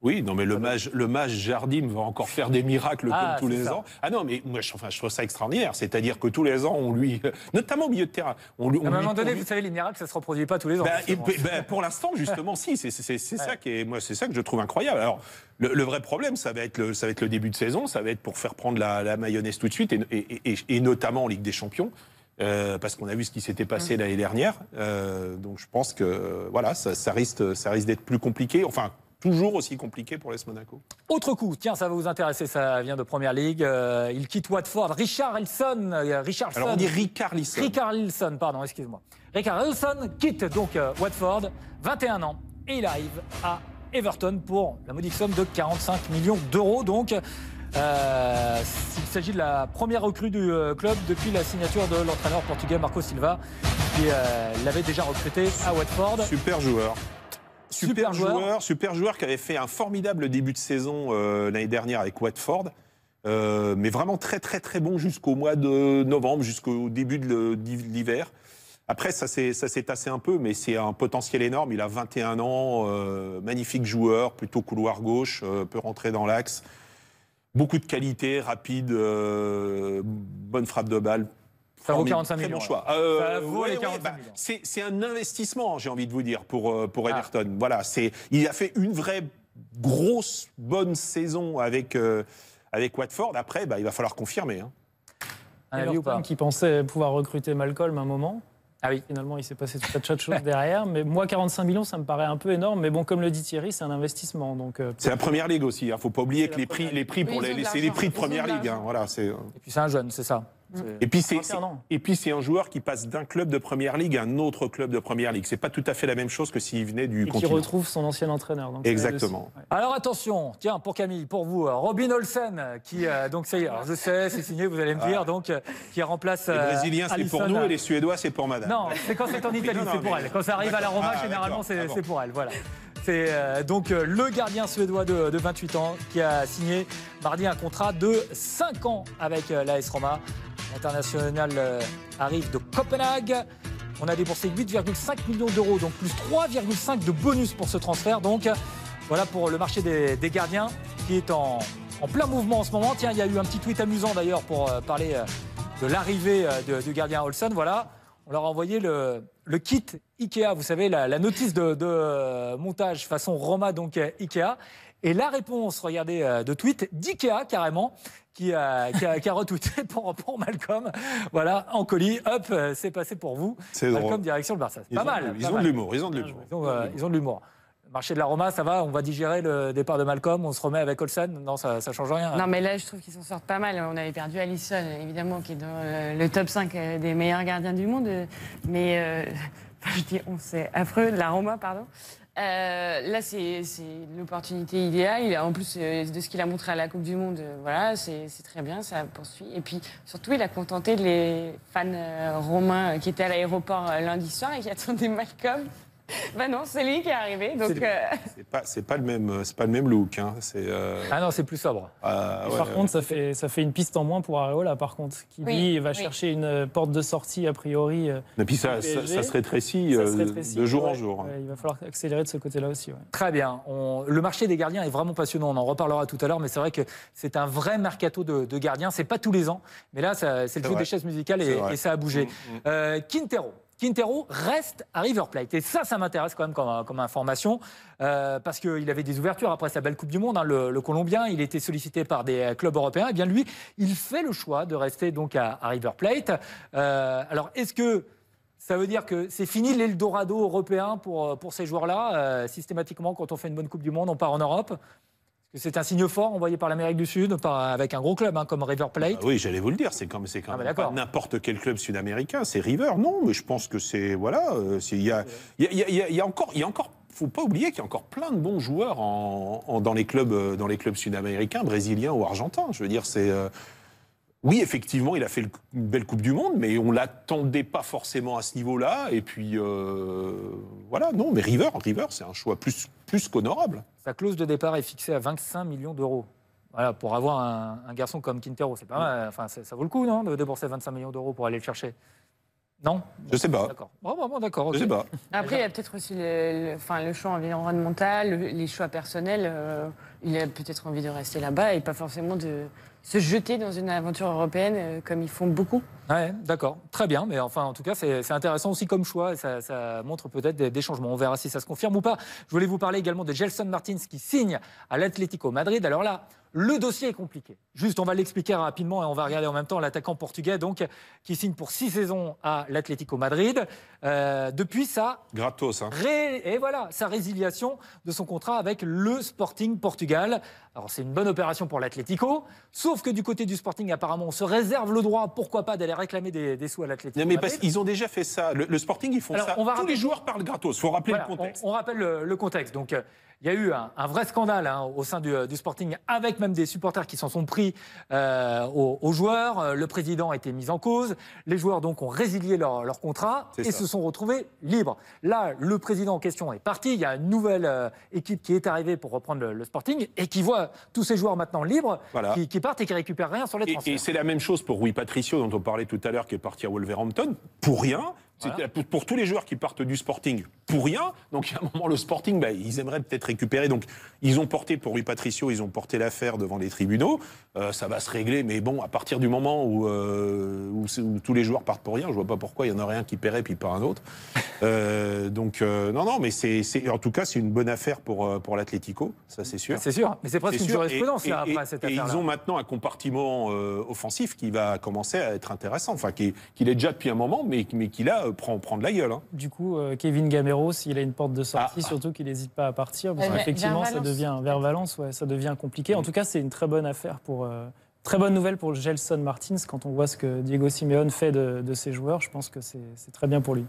oui, non, mais le mage, le mage Jardim va encore faire des miracles ah, tous les ans. Ah non, mais moi, je, trouve ça extraordinaire. C'est-à-dire que tous les ans, on lui, notamment au milieu de terrain, on On à un moment donné, vous savez, les miracles, ça se reproduit pas tous les ans. Bah, bah, pour l'instant, justement, si. C'est ça est, moi, c'est ça que je trouve incroyable. Alors, le, vrai problème, ça va être le, ça va être le début de saison. Ça va être pour faire prendre la, la mayonnaise tout de suite, et, et, et notamment en Ligue des Champions. Euh, parce qu'on a vu ce qui s'était passé mmh. l'année dernière. Euh, donc je pense que euh, voilà, ça, risque, ça risque d'être plus compliqué. Enfin, toujours aussi compliqué pour l'Est Monaco. Autre coup, tiens, ça va vous intéresser, ça vient de Première League. il quitte Watford. Richard Wilson, Richard Alors on dit Ricard Ricard Wilson, pardon, excuse-moi. Ricard Wilson quitte donc Watford, 21 ans, et il arrive à Everton pour la modique somme de 45 millions d'euros. Donc euh, il s'agit de la première recrue du euh, club depuis la signature de l'entraîneur portugais Marco Silva, qui euh, l'avait déjà recruté à Watford. Super joueur. Super, joueur. super joueur qui avait fait un formidable début de saison l'année dernière avec Watford. mais vraiment très très très bon jusqu'au mois de novembre, jusqu'au début de l'hiver. Après, ça s'est tassé un peu, mais c'est un potentiel énorme. Il a 21 ans, magnifique joueur, plutôt couloir gauche, peut rentrer dans l'axe beaucoup de qualité, rapide, euh, bonne frappe de balle. très Bon choix. C'est, un investissement, j'ai envie de vous dire, pour, euh, pour ah. Everton. Voilà, c'est, il a fait une vraie grosse, bonne saison avec, euh, avec Watford. Après, bah, il va falloir confirmer. Hein. Everton qui pensait pouvoir recruter Malcolm un moment ah oui, finalement, il s'est passé tout un tas de choses derrière. Mais moi, 45 millions, ça me paraît un peu énorme. Mais bon, comme le dit Thierry, c'est un investissement. Donc euh, c'est la première ligue aussi. Il hein. ne faut pas oublier que les prix, les prix, pour les, c'est les prix de première ligue. Hein. Voilà, c'est. Euh. Et puis c'est un jeune, c'est ça. Et puis c'est et puis c'est un joueur qui passe d'un club de première ligue à un autre club de première ligue. C'est pas tout à fait la même chose que s'il venait du et Qui retrouve son ancien entraîneur. Euh, Exactement. Alors attention, tiens pour Camille, pour vous, euh, Robin Olsen euh, qui donc c'est je sais, c'est signé, vous allez me dire donc qui remplace. les Brésiliens c'est pour nous et les Suédois c'est pour Madame. Non, c'est quand c'est en Italie c'est pour elle. Quand ça arrive à la Roma ah, généralement ah, c'est pour elle. Voilà. C'est euh, donc euh, le gardien suédois de, 28 ans qui a signé mardi un contrat de 5 ans avec euh, l'AS Roma. L'international arrive de Copenhague. On a dépensé 8,5 millions d'euros, donc plus 3,5 de bonus pour ce transfert. Donc voilà pour le marché des, gardiens qui est en, plein mouvement en ce moment. Tiens, il y a eu un petit tweet amusant d'ailleurs pour parler de l'arrivée du gardien Olsen. Voilà, on leur a envoyé le, le kit Ikea, vous savez, la, notice de, euh, montage façon Roma, donc euh, Ikea. Et la réponse, regardez, euh, de tweet d'Ikea carrément, qui a, qui, a, retweeté pour, Malcolm. Voilà, en colis, hop, c'est passé pour vous. Malcolm, direction le Barça. pas mal. Ils, ont de l'humour, ils ont de Ils ont de l'humour marché de la Roma, ça va, on va digérer le départ de Malcolm, on se remet avec Olsen. Non, ça, ça change rien. Non, mais là, je trouve qu'ils s'en sortent pas mal. On avait perdu Allison, évidemment, qui est dans le, top 5 des meilleurs gardiens du monde. Mais je dis on, sait affreux, la Roma, pardon. Euh, là, c'est l'opportunité idéale. Il en plus euh, de ce qu'il a montré à la Coupe du Monde, euh, voilà, c'est très bien, ça poursuit. Et puis, surtout, il a contenté les fans euh, romains qui étaient à l'aéroport lundi soir et qui attendaient Malcolm Ben non, c'est lui qui est arrivé. Euh, c'est pas le même euh, c'est pas le même look. Hein, euh, ah non, c'est plus sobre. Ah, par contre, ça fait ça fait une piste en moins pour Areola. Par contre, qui dit lui va chercher une porte de sortie a priori. Et puis ça, ça, se rétrécit, de jour en jour. Hein. il va falloir accélérer de ce côté-là aussi. Très bien. Le marché des gardiens est vraiment passionnant. On en reparlera tout à l'heure, mais c'est vrai que c'est un vrai mercato de, gardiens. C'est pas tous les ans, mais là, c'est le jeu des chaises musicales et, ça a bougé. Mm, mm. Quintero, Quintero reste à River Plate. Et ça, ça m'intéresse quand même comme, information, euh, parce qu'il avait des ouvertures après sa belle Coupe du Monde, hein. le, Colombien. Il était sollicité par des euh, clubs européens. Et eh bien lui, il fait le choix de rester donc à, River Plate. Euh, alors, est-ce que ça veut dire que c'est fini l'Eldorado européen pour, pour ces joueurs-là Systématiquement, quand on fait une bonne Coupe du Monde, on part en Europe c'est un signe fort envoyé par l'Amérique du Sud, par, avec un gros club hein, comme River Plate. Ah oui, j'allais vous le dire, c'est comme c'est quand même ah, n'importe quel club sud-américain, c'est River, non Mais je pense que c'est voilà, euh, il y a, y, y, a, encore, il y encore faut pas oublier qu'il y a encore plein de bons joueurs dans les clubs, euh, dans les clubs sud-américains, brésiliens ou argentins. Je veux dire, c'est euh, oui, effectivement, il a fait une belle Coupe du Monde, mais on l'attendait pas forcément à ce niveau-là. Et puis, euh, voilà, non, mais River, River, c'est un choix plus, plus qu'honorable. Sa clause de départ est fixée à 25 millions d'euros. Voilà, pour avoir un, garçon comme Quintero, c'est pas mal. Enfin, ça, vaut le coup, non, de débourser 25 millions d'euros pour aller le chercher non Je sais pas. D'accord. Bon, bon, d'accord. Je sais pas. Après, il y a peut-être aussi le, enfin, le choix environnemental, les choix personnels. Euh, il a peut-être envie de rester là-bas et pas forcément de, se jeter dans une aventure européenne euh, comme ils font beaucoup Ouais, d'accord, très bien. Mais enfin, en tout cas, c'est intéressant aussi comme choix. ça, montre peut-être des, changements. On verra si ça se confirme ou pas. Je voulais vous parler également de Gelson Martins qui signe à l'Atlético Madrid. Alors là, le dossier est compliqué. Juste, on va l'expliquer rapidement et on va regarder en même temps l'attaquant portugais, donc qui signe pour six saisons à l'Atlético Madrid. Euh, depuis ça, gratos. Hein. et voilà, sa résiliation de son contrat avec le Sporting Portugal. Alors c'est une bonne opération pour l'Atlético, sauf que du côté du Sporting, apparemment, on se réserve le droit, pourquoi pas, d'aller réclamer des, sous à l'Atlético. mais parce qu'ils ont déjà fait ça. Le, Sporting, ils font ça. Tous les joueurs parlent gratos. Il faut rappeler le contexte. On, rappelle le, le contexte. Donc, euh, il y a eu un, vrai scandale hein, au sein euh, du, Sporting, avec même des supporters qui s'en sont pris euh, aux, joueurs. Euh, le président a été mis en cause. Les joueurs donc ont résilié leur, leur contrat et se sont retrouvés libres. Là, le président en question est parti. Il y a une nouvelle équipe qui est arrivée pour reprendre le, Sporting et qui voit tous ces joueurs maintenant libres, qui, partent et qui récupèrent rien sur les transferts. Et, et c'est la même chose pour Rui Patricio dont on parlait tout à l'heure, qui est parti à Wolverhampton pour rien. Pour, tous les joueurs qui partent du Sporting pour rien, donc à un moment le Sporting, bah, ils aimeraient peut-être récupérer. Donc ils ont porté pour lui Patricio, ils ont porté l'affaire devant les tribunaux. Euh, ça va se régler, mais bon, à partir du moment euh, où, tous les joueurs partent pour rien, je vois pas pourquoi il y en a rien qui paierait puis pas un autre. Euh, donc non, non, mais en tout cas c'est une bonne affaire pour pour l'Atlético, ça c'est sûr. Bah, c'est sûr, mais c'est presque une jurisprudence là, après cette affaire. -là. ils ont maintenant un compartiment offensif qui va commencer à être intéressant, enfin qui, qui l'est déjà depuis un moment, mais mais qui là euh, prend, la gueule. Hein. Du coup, euh, Kevin Gamero, s'il a une porte de sortie, ah, ah. surtout qu'il n'hésite pas à partir, effectivement, ça devient vers Valence, ouais, ça devient compliqué. En mm. tout cas, c'est une très bonne affaire pour. Euh, très bonne nouvelle pour Gelson Martins quand on voit ce que Diego Simeone fait de ses joueurs. Je pense que c'est très bien pour lui.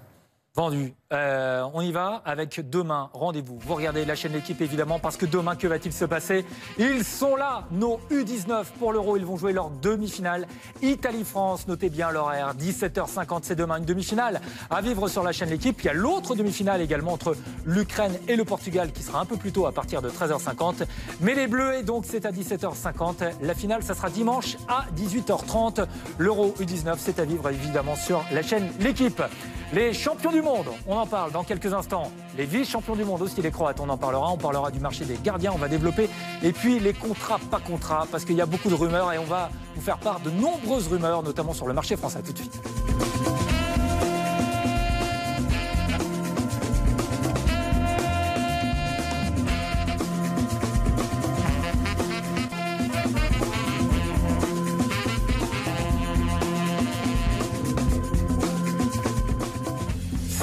Euh, on y va avec demain. Rendez-vous. Vous regardez la chaîne L'équipe évidemment parce que demain, que va-t-il se passer Ils sont là, nos U19 pour l'Euro. Ils vont jouer leur demi-finale. Italie-France, notez bien l'horaire. 17h50, c'est demain une demi-finale à vivre sur la chaîne L'équipe. Il y a l'autre demi-finale également entre l'Ukraine et le Portugal qui sera un peu plus tôt à partir de 13h50. Mais les Bleus, et donc c'est à 17h50. La finale, ça sera dimanche à 18h30. L'Euro U19, c'est à vivre évidemment sur la chaîne L'équipe. Les champions du monde on en parle dans quelques instants. Les vice-champions du monde aussi, les Croates, on en parlera. On parlera du marché des gardiens, on va développer. Et puis les contrats, pas contrats, parce qu'il y a beaucoup de rumeurs et on va vous faire part de nombreuses rumeurs, notamment sur le marché français. tout de suite.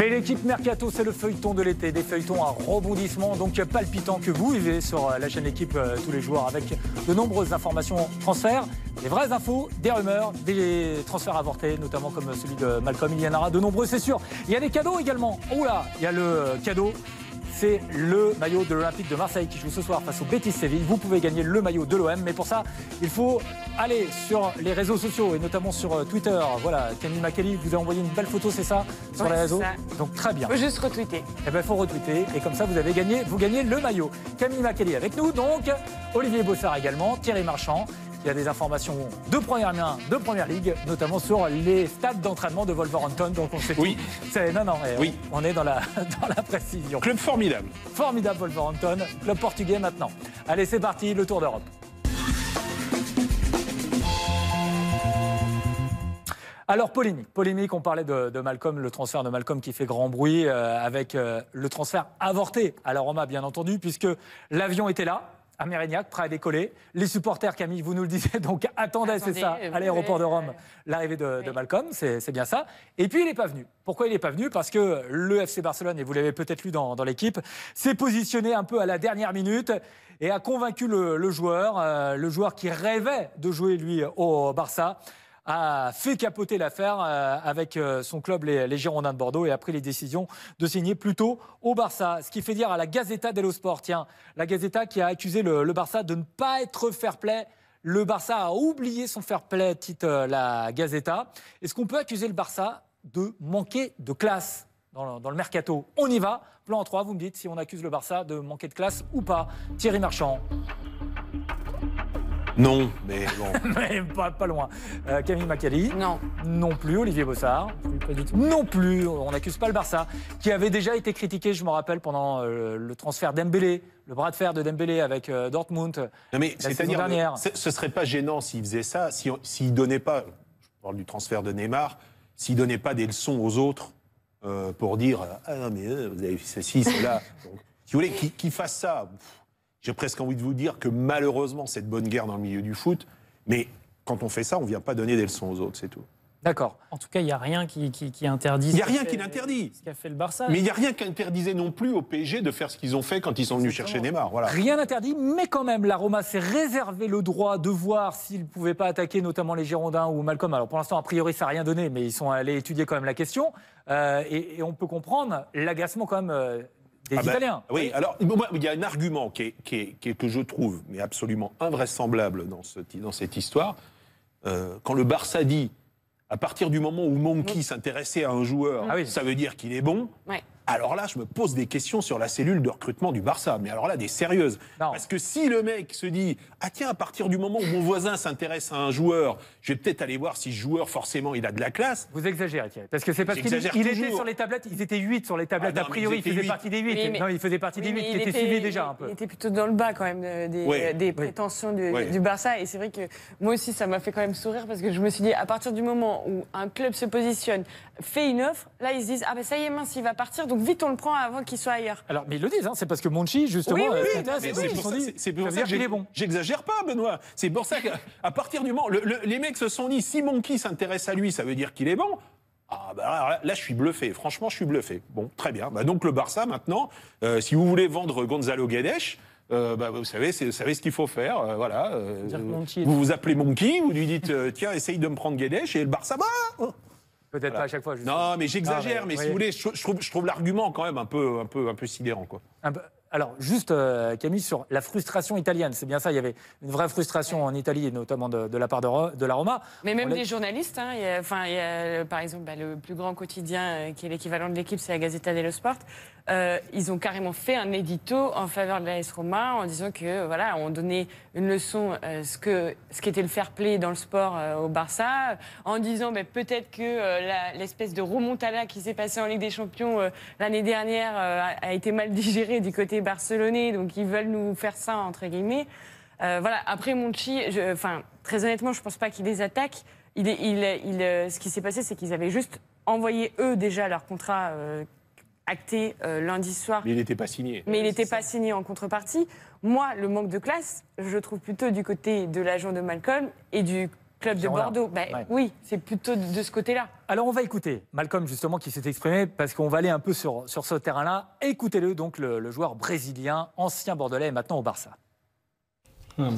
Et l'équipe Mercato, c'est le feuilleton de l'été, des feuilletons à rebondissement, donc palpitant que vous vivez sur euh, la chaîne équipe euh, tous les jours avec de nombreuses informations transferts, des vraies infos, des rumeurs, des transferts avortés, notamment comme celui de Malcolm. Il y en aura de nombreux, c'est sûr. Il y a des cadeaux également. Oh là, il y a le euh, cadeau c'est le maillot de l'Olympique de Marseille qui joue ce soir face au Betis Séville. Vous pouvez gagner le maillot de l'OM, mais pour ça, il faut aller sur les réseaux sociaux et notamment sur euh, Twitter. Voilà, Camille Makeli vous a envoyé une belle photo, c'est ça Sur les réseaux Donc très bien. Faut juste retweeter. Eh ben, faut retweeter et comme ça, vous avez gagné, vous gagnez le maillot. Camille Makeli avec nous, donc Olivier Bossard également, Thierry Marchand. Il y a des informations de première main, de première ligue, notamment sur les stades d'entraînement de Wolverhampton. Donc on sait oui. C'est Non, non, oui. on, est dans la, dans la précision. Club formidable. Formidable Wolverhampton, club portugais maintenant. Allez, c'est parti, le Tour d'Europe. Alors polémique, polémique, on parlait de, Malcolm, le transfert de Malcolm qui fait grand bruit euh, avec euh, le transfert avorté à la Roma bien entendu puisque l'avion était là, à Mérignac, prêt à décoller. Les supporters, Camille, vous nous le disiez, donc attendez, c'est ça, à l'aéroport de Rome, euh, l'arrivée de, Malcolm, c'est bien ça. Et puis il n'est pas venu. Pourquoi il n'est pas venu Parce que le FC Barcelone, et vous l'avez peut-être lu dans, l'équipe, s'est positionné un peu à la dernière minute et a convaincu le, joueur, euh, le joueur qui rêvait de jouer lui au Barça a fait capoter l'affaire euh, avec euh, son club, les, Girondins de Bordeaux, et a pris les décisions de signer plutôt au Barça. Ce qui fait dire à la Gazeta dello Sport, tiens, la Gazeta qui a accusé le, Barça de ne pas être fair-play. Le Barça a oublié son fair-play, titre euh, la Gazeta. Est-ce qu'on peut accuser le Barça de manquer de classe dans le, dans le mercato On y va. Plan 3, vous me dites si on accuse le Barça de manquer de classe ou pas. Thierry Marchand. Non, mais bon. mais pas, loin. Euh, Camille Macali Non. Non plus. Olivier Bossard Non plus. On n'accuse pas le Barça, qui avait déjà été critiqué, je me rappelle, pendant euh, le transfert d'Embélé, le bras de fer de Dembélé avec euh, Dortmund. Non, mais c'est-à-dire. Ce serait pas gênant s'il faisait ça, s'il si, ne donnait pas, je parle du transfert de Neymar, s'il donnait pas des leçons aux autres pour dire Ah non, mais vous avez ceci, cela. si vous voulez, qu'il fasse ça j'ai presque envie de vous dire que malheureusement, cette bonne guerre dans le milieu du foot, mais quand on fait ça, on ne vient pas donner des leçons aux autres, c'est tout. D'accord. En tout cas, il n'y a rien qui, qui, qui interdise. Il n'y a rien qui l'interdit. Ce qu'a fait le Barça. Mais il n'y a rien qui interdisait non plus au PSG de faire ce qu'ils ont fait quand ils sont venus chercher Neymar. Voilà. Rien n'interdit, mais quand même, la Roma s'est réservé le droit de voir s'ils ne pouvaient pas attaquer notamment les Girondins ou Malcolm. Alors pour l'instant, a priori, ça n'a rien donné, mais ils sont allés étudier quand même la question. Euh, et, on peut comprendre l'agacement quand même euh, ah bah, oui, alors il y a un argument qui que je trouve mais absolument invraisemblable dans, cette histoire. Euh, quand le Barça dit, à partir du moment où Monkey s'intéressait à un joueur, ah ça veut dire qu'il est bon alors là, je me pose des questions sur la cellule de recrutement du Barça. Mais alors là, des sérieuses. Parce que si le mec se dit, ah tiens, à partir du moment où mon voisin s'intéresse à un joueur, je vais peut-être aller voir si ce joueur, forcément, il a de la classe. Vous exagérez, Thierry. Parce que c'est parce qu'il était sur les tablettes, ils étaient 8 sur les tablettes. Ah, a priori, il faisait partie des 8. Non, il faisait partie des 8, il, étaient était, suivi déjà un peu. Il était plutôt dans le bas, quand même, des, euh, prétentions du Barça. Et c'est vrai que moi aussi, ça m'a fait quand même sourire parce que je me suis dit, à partir du moment où un club se positionne, fait une offre, là, ils se disent, ah ben ça y est, mince, il va partir vite, on le prend avant qu'il soit ailleurs. Alors, mais ils le disent, hein, c'est parce que Monchi, justement, oui, oui, euh, c'est pour, ça qu'il est bon. J'exagère pas, Benoît. C'est pour ça qu'à partir du moment. les mecs se sont dit si Monchi s'intéresse à lui, ça veut dire qu'il est bon. Ah bah, là, je suis bluffé. Franchement, je suis bluffé. Bon, très bien. Bah, donc le Barça maintenant, euh, si vous voulez vendre Gonzalo Guedes, euh, bah, vous savez, vous savez ce qu'il faut faire. voilà. vous vous appelez Monkey, vous lui dites tiens, essaye de me prendre Guedes et le Barça bah, Peut-être pas à chaque fois. Non, mais j'exagère, mais, si vous voulez, je, trouve, l'argument quand même un peu, un peu, un peu sidérant. Quoi. Alors, juste, euh, Camille, sur la frustration italienne, c'est bien ça, il y avait une vraie frustration en Italie, notamment de, la part de, la Roma. Mais même des journalistes, hein, enfin, par exemple, bah, le plus grand quotidien euh, qui est l'équivalent de l'équipe, c'est la Gazzetta dello Sport. Euh, ils ont carrément fait un édito en faveur de l'AS Roma en disant que voilà, on donnait une leçon euh, ce que ce qu'était le fair play dans le sport euh, au Barça, en disant ben, peut-être que l'espèce de remontada qui s'est passée en Ligue des Champions l'année dernière a été mal digérée du côté barcelonais, donc ils veulent nous faire ça entre guillemets. voilà. Après Monchi, enfin très honnêtement, je pense pas qu'il les attaque. Il, il, il, ce qui s'est passé, c'est qu'ils avaient juste envoyé eux déjà leur contrat acté euh, lundi soir. Mais il n'était pas signé. Mais il n'était pas signé en contrepartie. Moi, le manque de classe, je trouve plutôt du côté de l'agent de Malcolm et du club de Bordeaux. Ben, oui, c'est plutôt de ce côté-là. Alors on va écouter Malcolm justement qui s'est exprimé parce qu'on va aller un peu sur, ce terrain-là. Écoutez-le donc le, joueur brésilien, ancien bordelais maintenant au Barça. Ah,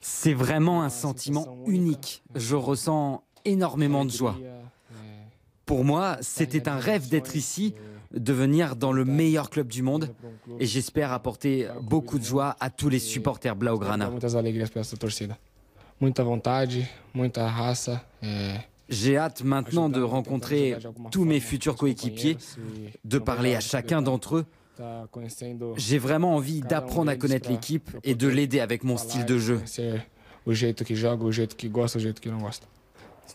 c'est vraiment un sentiment unique. Je ressens énormément de joie. Pour moi, c'était un rêve d'être ici, de venir dans le meilleur club du monde et j'espère apporter beaucoup de joie à tous les supporters Blaugrana. J'ai hâte maintenant de rencontrer tous mes futurs coéquipiers, de parler à chacun d'entre eux. J'ai vraiment envie d'apprendre à connaître l'équipe et de l'aider avec mon style de jeu.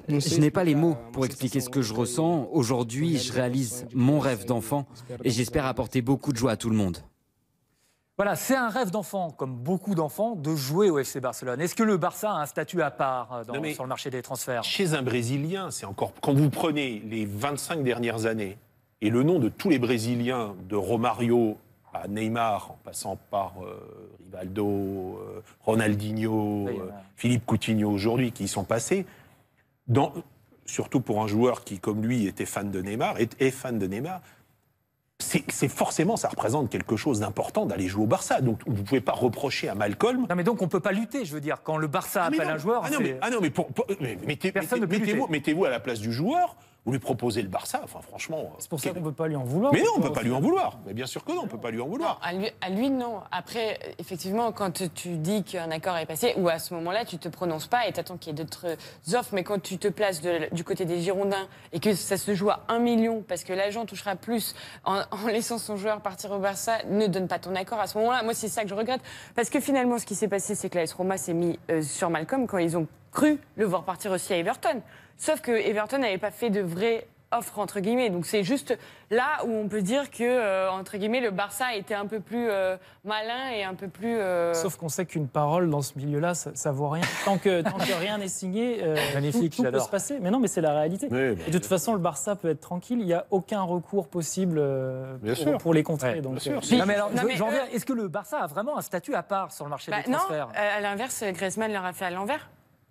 Je n'ai pas les mots pour expliquer ce que je ressens. Aujourd'hui, je réalise mon rêve d'enfant et j'espère apporter beaucoup de joie à tout le monde. Voilà, c'est un rêve d'enfant, comme beaucoup d'enfants, de jouer au FC Barcelone. Est-ce que le Barça a un statut à part euh, sur le marché des transferts Chez un Brésilien, c'est encore. Quand vous prenez les 25 dernières années et le nom de tous les Brésiliens, de Romario à Neymar, en passant par euh, Rivaldo, euh, Ronaldinho, Philippe Coutinho aujourd'hui, qui y sont passés, surtout pour un joueur qui, comme lui, était fan de Neymar, et fan de Neymar, c'est forcément, ça représente quelque chose d'important d'aller jouer au Barça. Donc vous ne pouvez pas reprocher à Malcolm. Non, mais donc on ne peut pas lutter, je veux dire. Quand le Barça ah, appelle un joueur. Ah non, mais, ah, non, mais, mettez, vous à la place du joueur. Vous lui proposez le Barça, enfin franchement. Euh, c'est pour ça qu'on ne peut pas lui en vouloir. Mais non, on ne peut pas lui en vouloir. Mais bien sûr que non, on ne peut pas lui en vouloir. à, lui, non. Après, effectivement, quand tu dis qu'un accord est passé, ou à ce moment-là, tu ne te prononces pas et tu attends qu'il y ait d'autres offres, mais quand tu te places du côté des Girondins et que ça se joue à un million, parce que l'agent touchera plus en, laissant son joueur partir au Barça, ne donne pas ton accord à ce moment-là. Moi, c'est ça que je regrette. Parce que finalement, ce qui s'est passé, c'est que la S Roma s'est mis euh, sur Malcolm quand ils ont cru le voir partir aussi à Everton. Sauf que Everton n'avait pas fait de vraie offre entre guillemets. Donc c'est juste là où on peut dire que euh, entre guillemets le Barça était un peu plus euh, malin et un peu plus. Euh, Sauf qu'on sait qu'une parole dans ce milieu-là, ça, ça, vaut rien. Tant que, rien n'est signé, Magnifique, tout, peut se passer. Mais non, mais c'est la réalité. et de toute façon, le Barça peut être tranquille. Il n'y a aucun recours possible pour, les contrer. donc, bien est-ce que le Barça a vraiment un statut à part sur le marché de bah, des transferts Non, à l'inverse, Griezmann leur a fait à l'envers.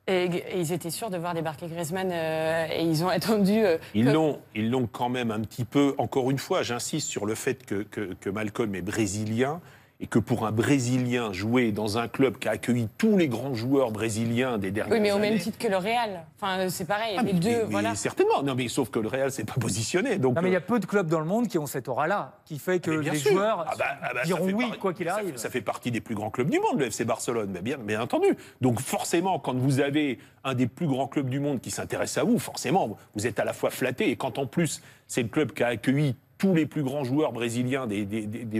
Et, ils étaient sûrs de voir débarquer Griezmann euh, et ils ont attendu. Euh, ils l'ont, quand même un petit peu. Encore une fois, j'insiste sur le fait que Malcolm est brésilien et que pour un Brésilien jouer dans un club qui a accueilli tous les grands joueurs brésiliens des dernières années... Oui, mais au même titre que le Real. Enfin, euh, c'est pareil, ah, les deux, voilà. Certainement. Non, mais sauf que le Real s'est pas positionné. Donc, non, mais il y a euh, peu de clubs dans le monde qui ont cette aura-là, qui fait que ah, les joueurs ah, bah, bah, diront oui, quoi qu'il arrive. Ça, fait partie des plus grands clubs du monde, le FC Barcelone, mais bien, bien entendu. Donc forcément, quand vous avez un des plus grands clubs du monde qui s'intéresse à vous, forcément, vous êtes à la fois flatté, et quand en plus, c'est le club qui a accueilli tous les plus grands joueurs brésiliens des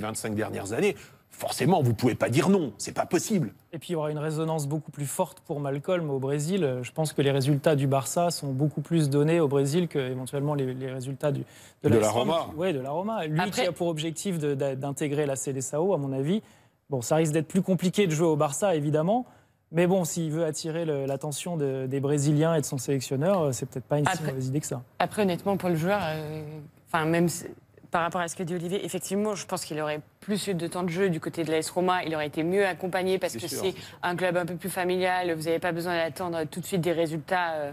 25 dernières années, forcément, vous ne pouvez pas dire non, c'est pas possible. Et puis il y aura une résonance beaucoup plus forte pour Malcolm au Brésil. Je pense que les résultats du Barça sont beaucoup plus donnés au Brésil que éventuellement les, résultats de, la, Roma. Oui, de la Roma. Lui qui a pour objectif d'intégrer la CDSAO, à mon avis, bon, ça risque d'être plus compliqué de jouer au Barça, évidemment. Mais bon, s'il veut attirer l'attention des Brésiliens et de son sélectionneur, euh, c'est peut-être pas une si mauvaise idée que ça. Après, honnêtement, pour le joueur, euh, enfin, même par rapport à ce que dit Olivier. Effectivement, je pense qu'il aurait plus eu de temps de jeu du côté de l'AS Roma. Il aurait été mieux accompagné parce que c'est un club un peu plus familial. Vous n'avez pas besoin d'attendre tout de suite des résultats. Euh.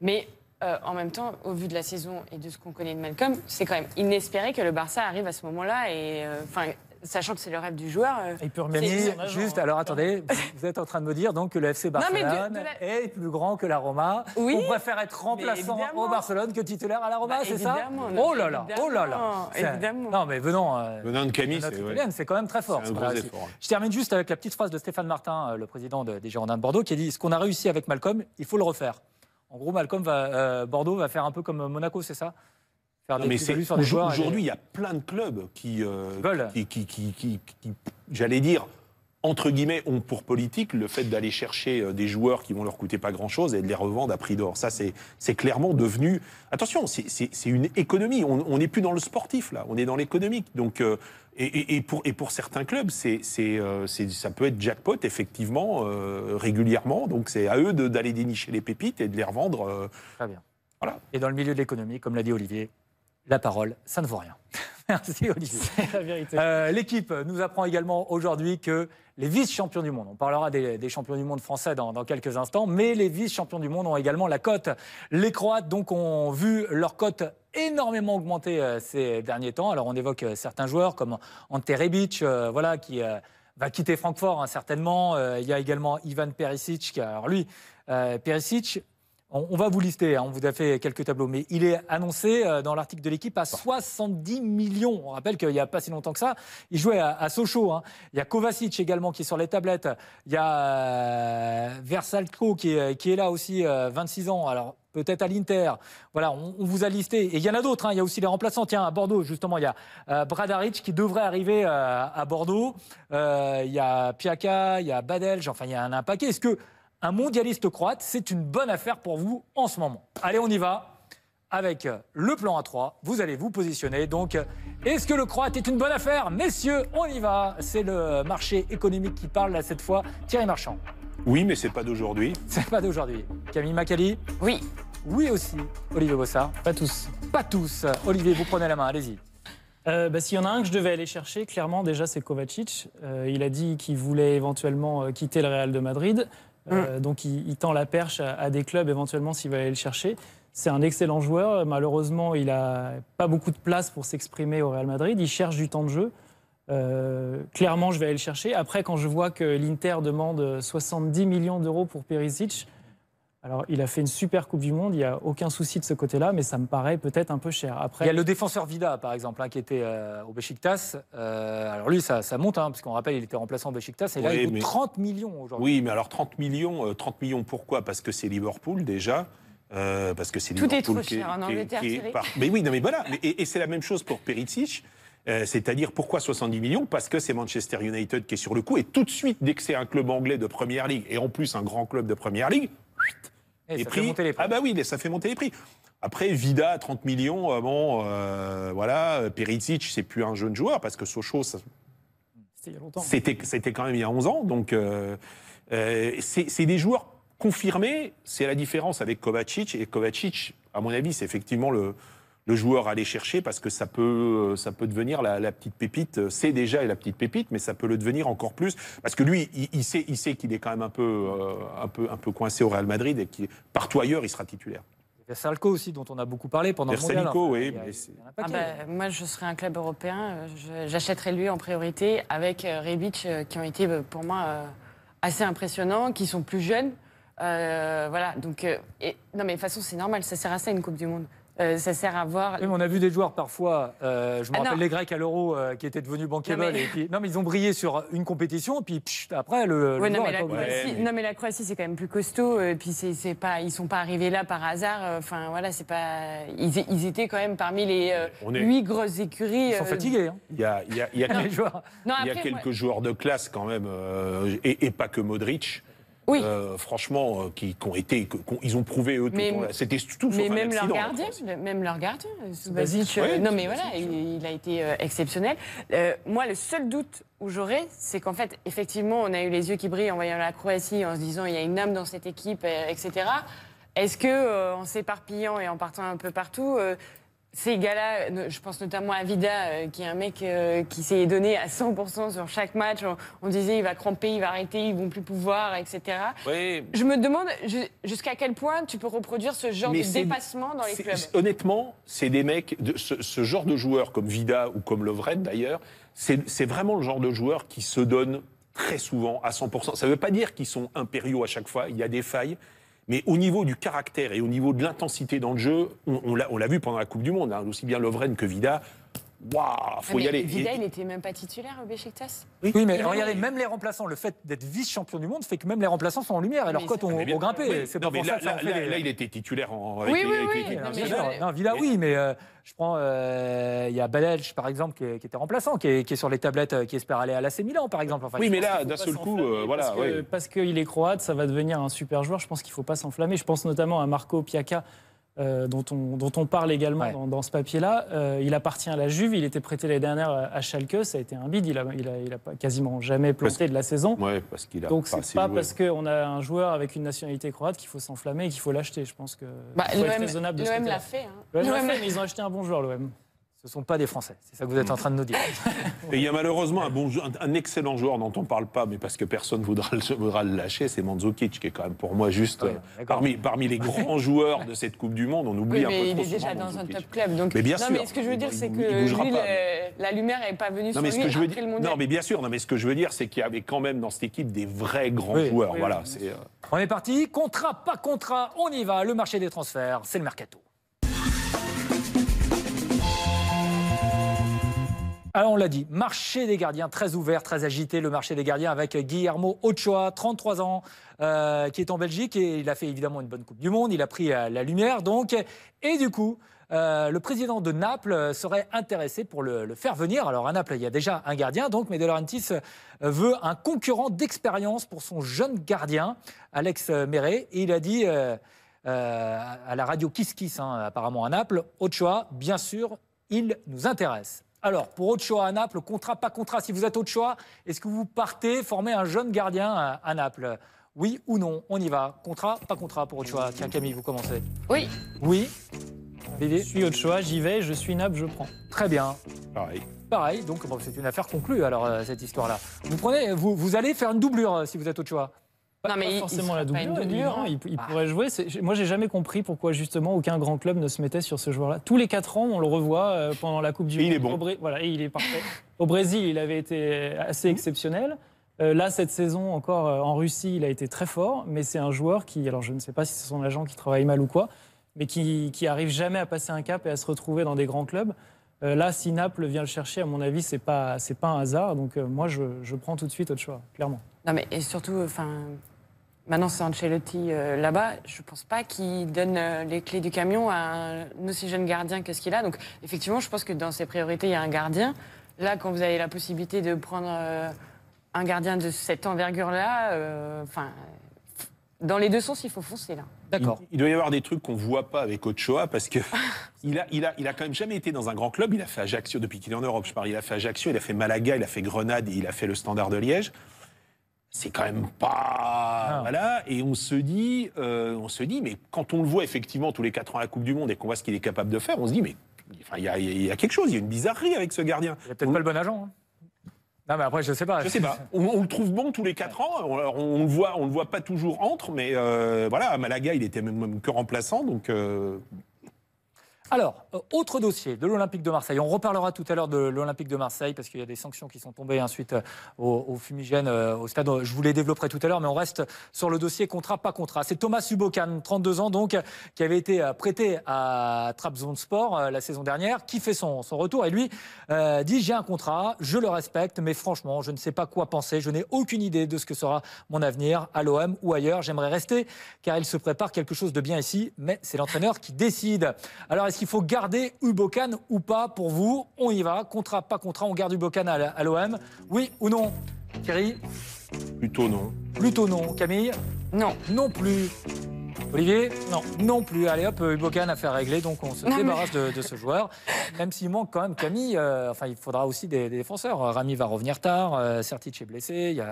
Mais euh, en même temps, au vu de la saison et de ce qu'on connaît de Malcolm, c'est quand même inespéré que le Barça arrive à ce moment-là. Et euh, enfin, Sachant que c'est le rêve du joueur. il peut remercier juste, hein. alors attendez, vous êtes en train de me dire donc que le FC Barcelone est plus grand que la Roma. Oui, on préfère être remplaçant au Barcelone que titulaire à la Roma, bah, c'est ça Oh là là, oh là là. Évidemment. Non mais venant, euh, de Camille, c'est quand même très fort. Je termine juste avec la petite phrase de Stéphane Martin, euh, le président des Girondins de Bordeaux, qui a dit ce qu'on a réussi avec Malcolm, il faut le refaire. En gros, Malcolm va, euh, Bordeaux va faire un peu comme Monaco, c'est ça mais aujourd'hui, il y a plein de clubs euh, qui, qui, j'allais dire, entre guillemets, ont pour politique le fait d'aller chercher euh, des joueurs qui vont leur coûter pas grand-chose et de les revendre à prix d'or. Ça, c'est clairement devenu... Attention, c'est une économie. On n'est plus dans le sportif, là. On est dans l'économique. Donc, euh, et, pour, et pour certains clubs, ça peut être jackpot, effectivement, régulièrement. Donc, c'est à eux d'aller dénicher les pépites et de les revendre. Très bien. Voilà. Et dans le milieu de l'économie, comme l'a dit Olivier, la parole, ça ne vaut rien. Merci Olivier. C'est la vérité. Euh, l'équipe nous apprend également aujourd'hui que les vice-champions du monde, on parlera des, champions du monde français dans, quelques instants, mais les vice-champions du monde ont également la cote. Les Croates donc ont vu leur cote énormément augmenter euh, ces derniers temps. Alors on évoque euh, certains joueurs comme Ante Rebic, voilà qui va quitter Francfort hein, certainement. il y a également Ivan Perisic, qui, alors lui, Perisic on va vous lister, hein. on vous a fait quelques tableaux, mais il est annoncé euh, dans l'article de l'équipe à 70 millions. On rappelle qu'il n'y a pas si longtemps que ça, il jouait à, Sochaux. Hein. Il y a Kovacic également qui est sur les tablettes. Il y a euh, Versalco qui est, là aussi, 26 euh, ans. Alors peut-être à l'Inter. Voilà, on, vous a listé. Et il y en a d'autres. Hein. Il y a aussi les remplaçants. Tiens, à Bordeaux, justement, il y a Bradaric qui devrait arriver à Bordeaux. il y a Piaka, il y a Badel. Enfin, il y a un paquet. Est-ce que un mondialiste croate, c'est une bonne affaire pour vous en ce moment. Allez, on y va avec euh, le plan A3. Vous allez vous positionner. Donc, euh, est-ce que le croate est une bonne affaire Messieurs, on y va. C'est le marché économique qui parle là, cette fois. Thierry Marchand. Oui, mais c'est pas d'aujourd'hui. C'est pas d'aujourd'hui. Camille Macali Oui. Oui aussi. Olivier Bossard Pas tous. Pas tous. Olivier, vous prenez la main, allez-y. Euh, bah, S'il y en a un que je devais aller chercher, clairement, déjà, c'est Kovacic. il a dit qu'il voulait éventuellement quitter le Real de Madrid. Mm. Euh, donc il, tend la perche à, des clubs éventuellement s'il va aller le chercher. C'est un excellent joueur. Malheureusement, il n'a pas beaucoup de place pour s'exprimer au Real Madrid. Il cherche du temps de jeu. Euh, clairement, je vais aller le chercher. Après, quand je vois que l'Inter demande 70 millions d'euros pour Perisic, alors, il a fait une super Coupe du Monde, il n'y a aucun souci de ce côté-là, mais ça me paraît peut-être un peu cher. Après, il y a le défenseur Vida, par exemple, hein, qui était euh, au Besiktas. Euh, alors lui, ça, ça monte, hein, parce qu'on rappelle, il était remplaçant au Besiktas, et là, il 30 millions aujourd'hui. Oui, mais alors 30 millions, 30 euh, millions pourquoi Parce que c'est Liverpool, déjà. parce que c'est Liverpool est trop cher hein, Mais oui, mais voilà. Et, c'est la même chose pour Perisic. c'est-à-dire pourquoi 70 millions Parce que c'est Manchester United qui est sur le coup. Et tout de suite, dès que c'est un club anglais de Première Ligue, et en plus un grand club de Première Ligue, ça prix. Fait monter les ah bah prix. bah oui, ça fait monter les prix. Après, Vida, 30 millions, euh, bon, euh, voilà, euh, Perisic, c'est plus un jeune joueur parce que Sochaux, c'était quand même il y a 11 ans. Donc, euh, c'est des joueurs confirmés. C'est la différence avec Kovacic. Et Kovacic, à mon avis, c'est effectivement le, le joueur à aller chercher parce que ça peut, euh, ça peut devenir la, petite pépite. Euh, c'est déjà la petite pépite, mais ça peut le devenir encore plus parce que lui, il, sait, il sait qu'il est quand même un peu, euh, un peu, un peu coincé au Real Madrid et qui partout ailleurs, il sera titulaire. Salco aussi, dont on a beaucoup parlé pendant Versalico, le mondial. Hein. oui. Ah bah, moi, je serais un club européen. J'achèterais lui en priorité avec Rebic, qui ont été pour moi assez impressionnants, qui sont plus jeunes. voilà, donc. Et, non, mais de toute façon, c'est normal, ça sert à ça une Coupe du Monde. Euh, ça sert à voir. on a vu des joueurs parfois, euh, je me ah rappelle les Grecs à l'Euro euh, qui étaient devenus bankable. Non mais... Et ils ont brillé sur une compétition, puis après, le. non, mais la Croatie, c'est quand même plus costaud, et puis c'est, pas, ils sont pas arrivés là par hasard. Enfin, voilà, c'est pas. Ils, étaient quand même parmi les huit grosses écuries. Ils sont fatigués. Hein. Il y a, quelques, joueurs de classe quand même, et, pas que Modric oui. Euh, franchement, euh, qui, ont été, ils ont prouvé eux. tout, c'était tout mais sauf même, leur gardien, même leur gardien, non mais voilà, il, a été euh, exceptionnel. moi, le seul doute où j'aurais, c'est qu'en fait, effectivement, on a eu les yeux qui brillent en voyant la Croatie, en se disant il y a une âme dans cette équipe, etc. Est-ce que, en s'éparpillant et en partant un peu partout, ces gars-là, je pense notamment à Vida, euh, qui est un mec euh, qui s'est donné à 100% sur chaque match. On, disait il va cramper, il va arrêter, ils vont plus pouvoir, etc. Oui. Je me demande jusqu'à quel point tu peux reproduire ce genre de dépassement dans les clubs. Honnêtement, c'est des mecs, ce, genre de joueurs comme Vida ou comme Lovren d'ailleurs, c'est vraiment le genre de joueurs qui se donnent très souvent à 100%. Ça ne veut pas dire qu'ils sont impériaux à chaque fois, il y a des failles. Mais au niveau du caractère et au niveau de l'intensité dans le jeu, on, l'a vu pendant la Coupe du Monde, hein, aussi bien Lovren que Vida waouh, faut ah, y aller. il n'était même pas titulaire euh, au Oui, mais regardez, même les remplaçants, le fait d'être vice-champion du monde fait que même les remplaçants sont en lumière et leurs cotes ont, grimpé. là, là, il était titulaire en, oui, oui, oui. mais je... Villa, oui, mais je prends, euh, il y a Badelj, par exemple, qui, était remplaçant, qui est, sur les tablettes, euh, qui espère aller à l'AC Milan, par exemple. oui, mais là, d'un seul coup, voilà. Parce qu'il est croate, ça va devenir un super joueur. Je pense qu'il ne faut pas s'enflammer. Je pense notamment à Marco Piaca euh, dont, on, parle également dans, ce papier-là. Euh, il appartient à la Juve, il était prêté l'année dernière à Schalke, ça a été un bid, il n'a il quasiment jamais planté de la saison. parce qu'il a Donc c'est pas, pas parce qu'on a un joueur avec une nationalité croate qu'il faut s'enflammer et qu'il faut l'acheter. Je pense que c'est bah, raisonnable l'a fait. Hein. L'OM l'a fait, ils ont acheté un bon joueur, l'OM. Ce ne sont pas des Français, c'est ça que vous êtes en train de nous dire. il y a malheureusement un, excellent joueur dont on ne parle pas, mais parce que personne ne voudra, le lâcher, c'est Mandzukic, qui est quand même pour moi juste euh, parmi, les grands joueurs de cette Coupe du Monde. On oublie un peu Il est déjà dans un top club. Mais bien mais ce que je veux dire, c'est que la lumière n'est pas venue non, mais ce que je veux Non, mais bien sûr, non, mais ce que je veux dire, c'est qu'il y avait quand même dans cette équipe des vrais grands joueurs. voilà, euh, On est parti. Contrat, pas contrat, on y va. Le marché des transferts, c'est le mercato. Alors on l'a dit, marché des gardiens très ouvert, très agité, le marché des gardiens avec Guillermo Ochoa, 33 ans, euh, qui est en Belgique et il a fait évidemment une bonne Coupe du Monde, il a pris euh, la lumière donc. Et du coup, euh, le président de Naples serait intéressé pour le, faire venir. Alors à Naples, il y a déjà un gardien, donc, mais De veut un concurrent d'expérience pour son jeune gardien, Alex Méré. Et il a dit à la radio Kiss Kiss, hein, apparemment à Naples, Ochoa, bien sûr, il nous intéresse. Alors, pour Ochoa à Naples, contrat, pas contrat, si vous êtes choix, est-ce que vous partez former un jeune gardien à, Naples Oui ou non On y va. Contrat, pas contrat pour Ochoa. Tiens, Camille, vous commencez. Oui. Oui. Je suis Ochoa, j'y vais, je suis Naples, je prends. Très bien. Pareil. Pareil, donc c'est une affaire conclue alors, euh, cette histoire-là. Vous, prenez, vous, allez faire une doublure euh, si vous êtes Ochoa pas forcément la doublure. il, ah. pourrait jouer. Moi, j'ai jamais compris pourquoi justement aucun grand club ne se mettait sur ce joueur-là. Tous les quatre ans, on le revoit euh, pendant la Coupe du Monde. Il est bon. voilà, et il est parfait. Au Brésil, il avait été assez exceptionnel. Euh, là, cette saison, encore euh, en Russie, il a été très fort, mais c'est un joueur qui, alors je ne sais pas si c'est son agent qui travaille mal ou quoi, mais qui, qui arrive jamais à passer un cap et à se retrouver dans des grands clubs. là, si Naples vient le chercher, à mon avis, c'est pas c'est pas un hasard. Donc moi, je, je prends tout de suite autre choix, clairement. Non, mais et surtout, enfin, Maintenant, c'est Ancelotti euh, là-bas. Je ne pense pas qu'il donne euh, les clés du camion à un aussi jeune gardien que ce qu'il a. Donc, effectivement, je pense que dans ses priorités, il y a un gardien. Là, quand vous avez la possibilité de prendre euh, un gardien de cette envergure-là, enfin, dans les deux sens, il faut foncer là. D'accord. Il, doit y avoir des trucs qu'on ne voit pas avec Ochoa parce que il a, il, a, quand même jamais été dans un grand club. Il a fait Ajaccio depuis qu'il est en Europe. Je parle. Il a fait Ajaccio, il a fait Malaga, il a fait Grenade, il a fait le Standard de Liège c'est quand même pas ah. voilà et on se dit euh, on se dit mais quand on le voit effectivement tous les quatre ans à la Coupe du Monde et qu'on voit ce qu'il est capable de faire on se dit mais il y a, quelque chose il y a une bizarrerie avec ce gardien il n'est peut-être pas le bon agent hein. Non mais après je sais pas. Je sais pas. On, le trouve bon tous les quatre ans. On, ne le voit, on le voit pas toujours entre, mais euh, voilà, à Malaga il était même, que remplaçant, donc euh, alors, euh, autre dossier de l'Olympique de Marseille. On reparlera tout à l'heure de l'Olympique de Marseille parce qu'il y a des sanctions qui sont tombées ensuite euh, au, fumigène euh, au stade. Je vous les développerai tout à l'heure, mais on reste sur le dossier contrat pas contrat. C'est Thomas Subokan, 32 ans donc, qui avait été prêté à Trabzon Sport la saison dernière, qui fait son, retour et lui dit j'ai un contrat, je le respecte, mais franchement, je ne sais pas quoi penser, je n'ai aucune idée de ce que sera mon avenir à l'OM ou ailleurs. J'aimerais rester car il se prépare quelque chose de bien ici, mais c'est l'entraîneur qui décide. Alors est-ce il faut garder hubokan ou pas pour vous On y va, contrat, pas contrat, on garde Ubokan à l'OM. Oui ou non Thierry Plutôt non. Plutôt non. Camille Non. Non plus. Olivier Non. Non plus. Allez hop, Ubokan a fait régler, donc on se débarrasse de, ce joueur. Même s'il manque quand même Camille, euh, enfin il faudra aussi des, défenseurs. Rami va revenir tard, euh, est blessé, il y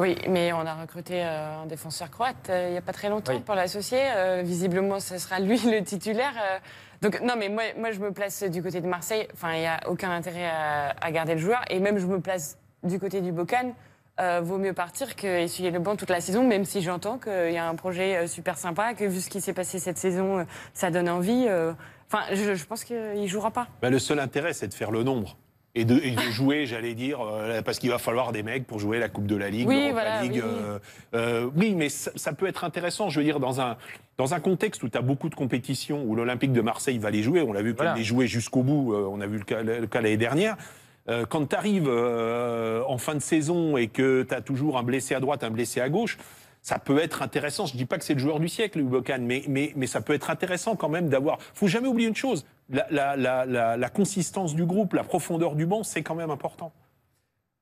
Oui, mais on a recruté euh, un défenseur croate euh, il n'y a pas très longtemps pour l'associer. visiblement, ce sera lui le titulaire. Donc non, mais moi, moi je me place du côté de Marseille. Enfin, il n'y a aucun intérêt à, garder le joueur. Et même je me place du côté du Bocane euh, vaut mieux partir qu'essuyer le banc toute la saison, même si j'entends qu'il y a un projet euh, super sympa, que vu ce qui s'est passé cette saison, euh, ça donne envie. Enfin, je, pense qu'il ne jouera pas. Bah, le seul intérêt, c'est de faire le nombre et de, jouer, j'allais dire, euh, parce qu'il va falloir des mecs pour jouer la Coupe de la Ligue, oui, Ligue. Euh, euh, oui. mais ça, peut être intéressant, je veux dire, dans un, dans un contexte où tu as beaucoup de compétitions, où l'Olympique de Marseille va les jouer, on l'a vu voilà. les jouait jusqu'au bout, on a vu le cas, l'année dernière quand tu arrives en fin de saison et que tu as toujours un blessé à droite, un blessé à gauche, ça peut être intéressant. Je ne dis pas que c'est le joueur du siècle, Lubokan, mais, mais, mais ça peut être intéressant quand même d'avoir. faut jamais oublier une chose la, consistance du groupe, la profondeur du banc, c'est quand même important.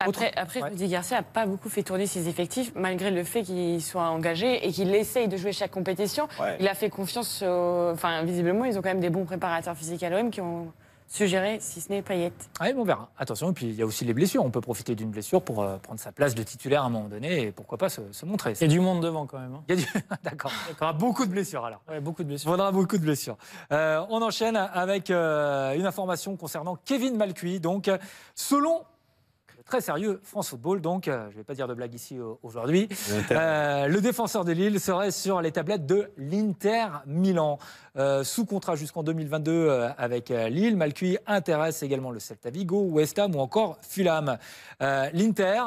Après, Autre... Garcia n'a pas beaucoup fait tourner ses effectifs, malgré le fait qu'il soit engagé et qu'il essaye de jouer chaque compétition. Il a fait confiance. Enfin, visiblement, ils ont quand même des bons préparateurs physiques à l'OM qui ont suggérer, si ce n'est Payet. Oui, on verra. Attention, et puis il y a aussi les blessures. On peut profiter d'une blessure pour euh, prendre sa place de titulaire à un moment donné et pourquoi pas se, montrer. Il y a du monde devant quand même. Hein. Il y a D'accord. beaucoup de blessures alors. Oui, beaucoup de blessures. Il faudra beaucoup de blessures. Euh, on enchaîne avec euh, une information concernant Kevin Malcuit. Donc, selon très sérieux, France Football, donc euh, je ne vais pas dire de blague ici euh, aujourd'hui. Euh, le défenseur de Lille serait sur les tablettes de l'Inter Milan. sous contrat jusqu'en 2022 avec Lille, Malcuit intéresse également le Celta Vigo, West Ham ou encore Fulham. L'Inter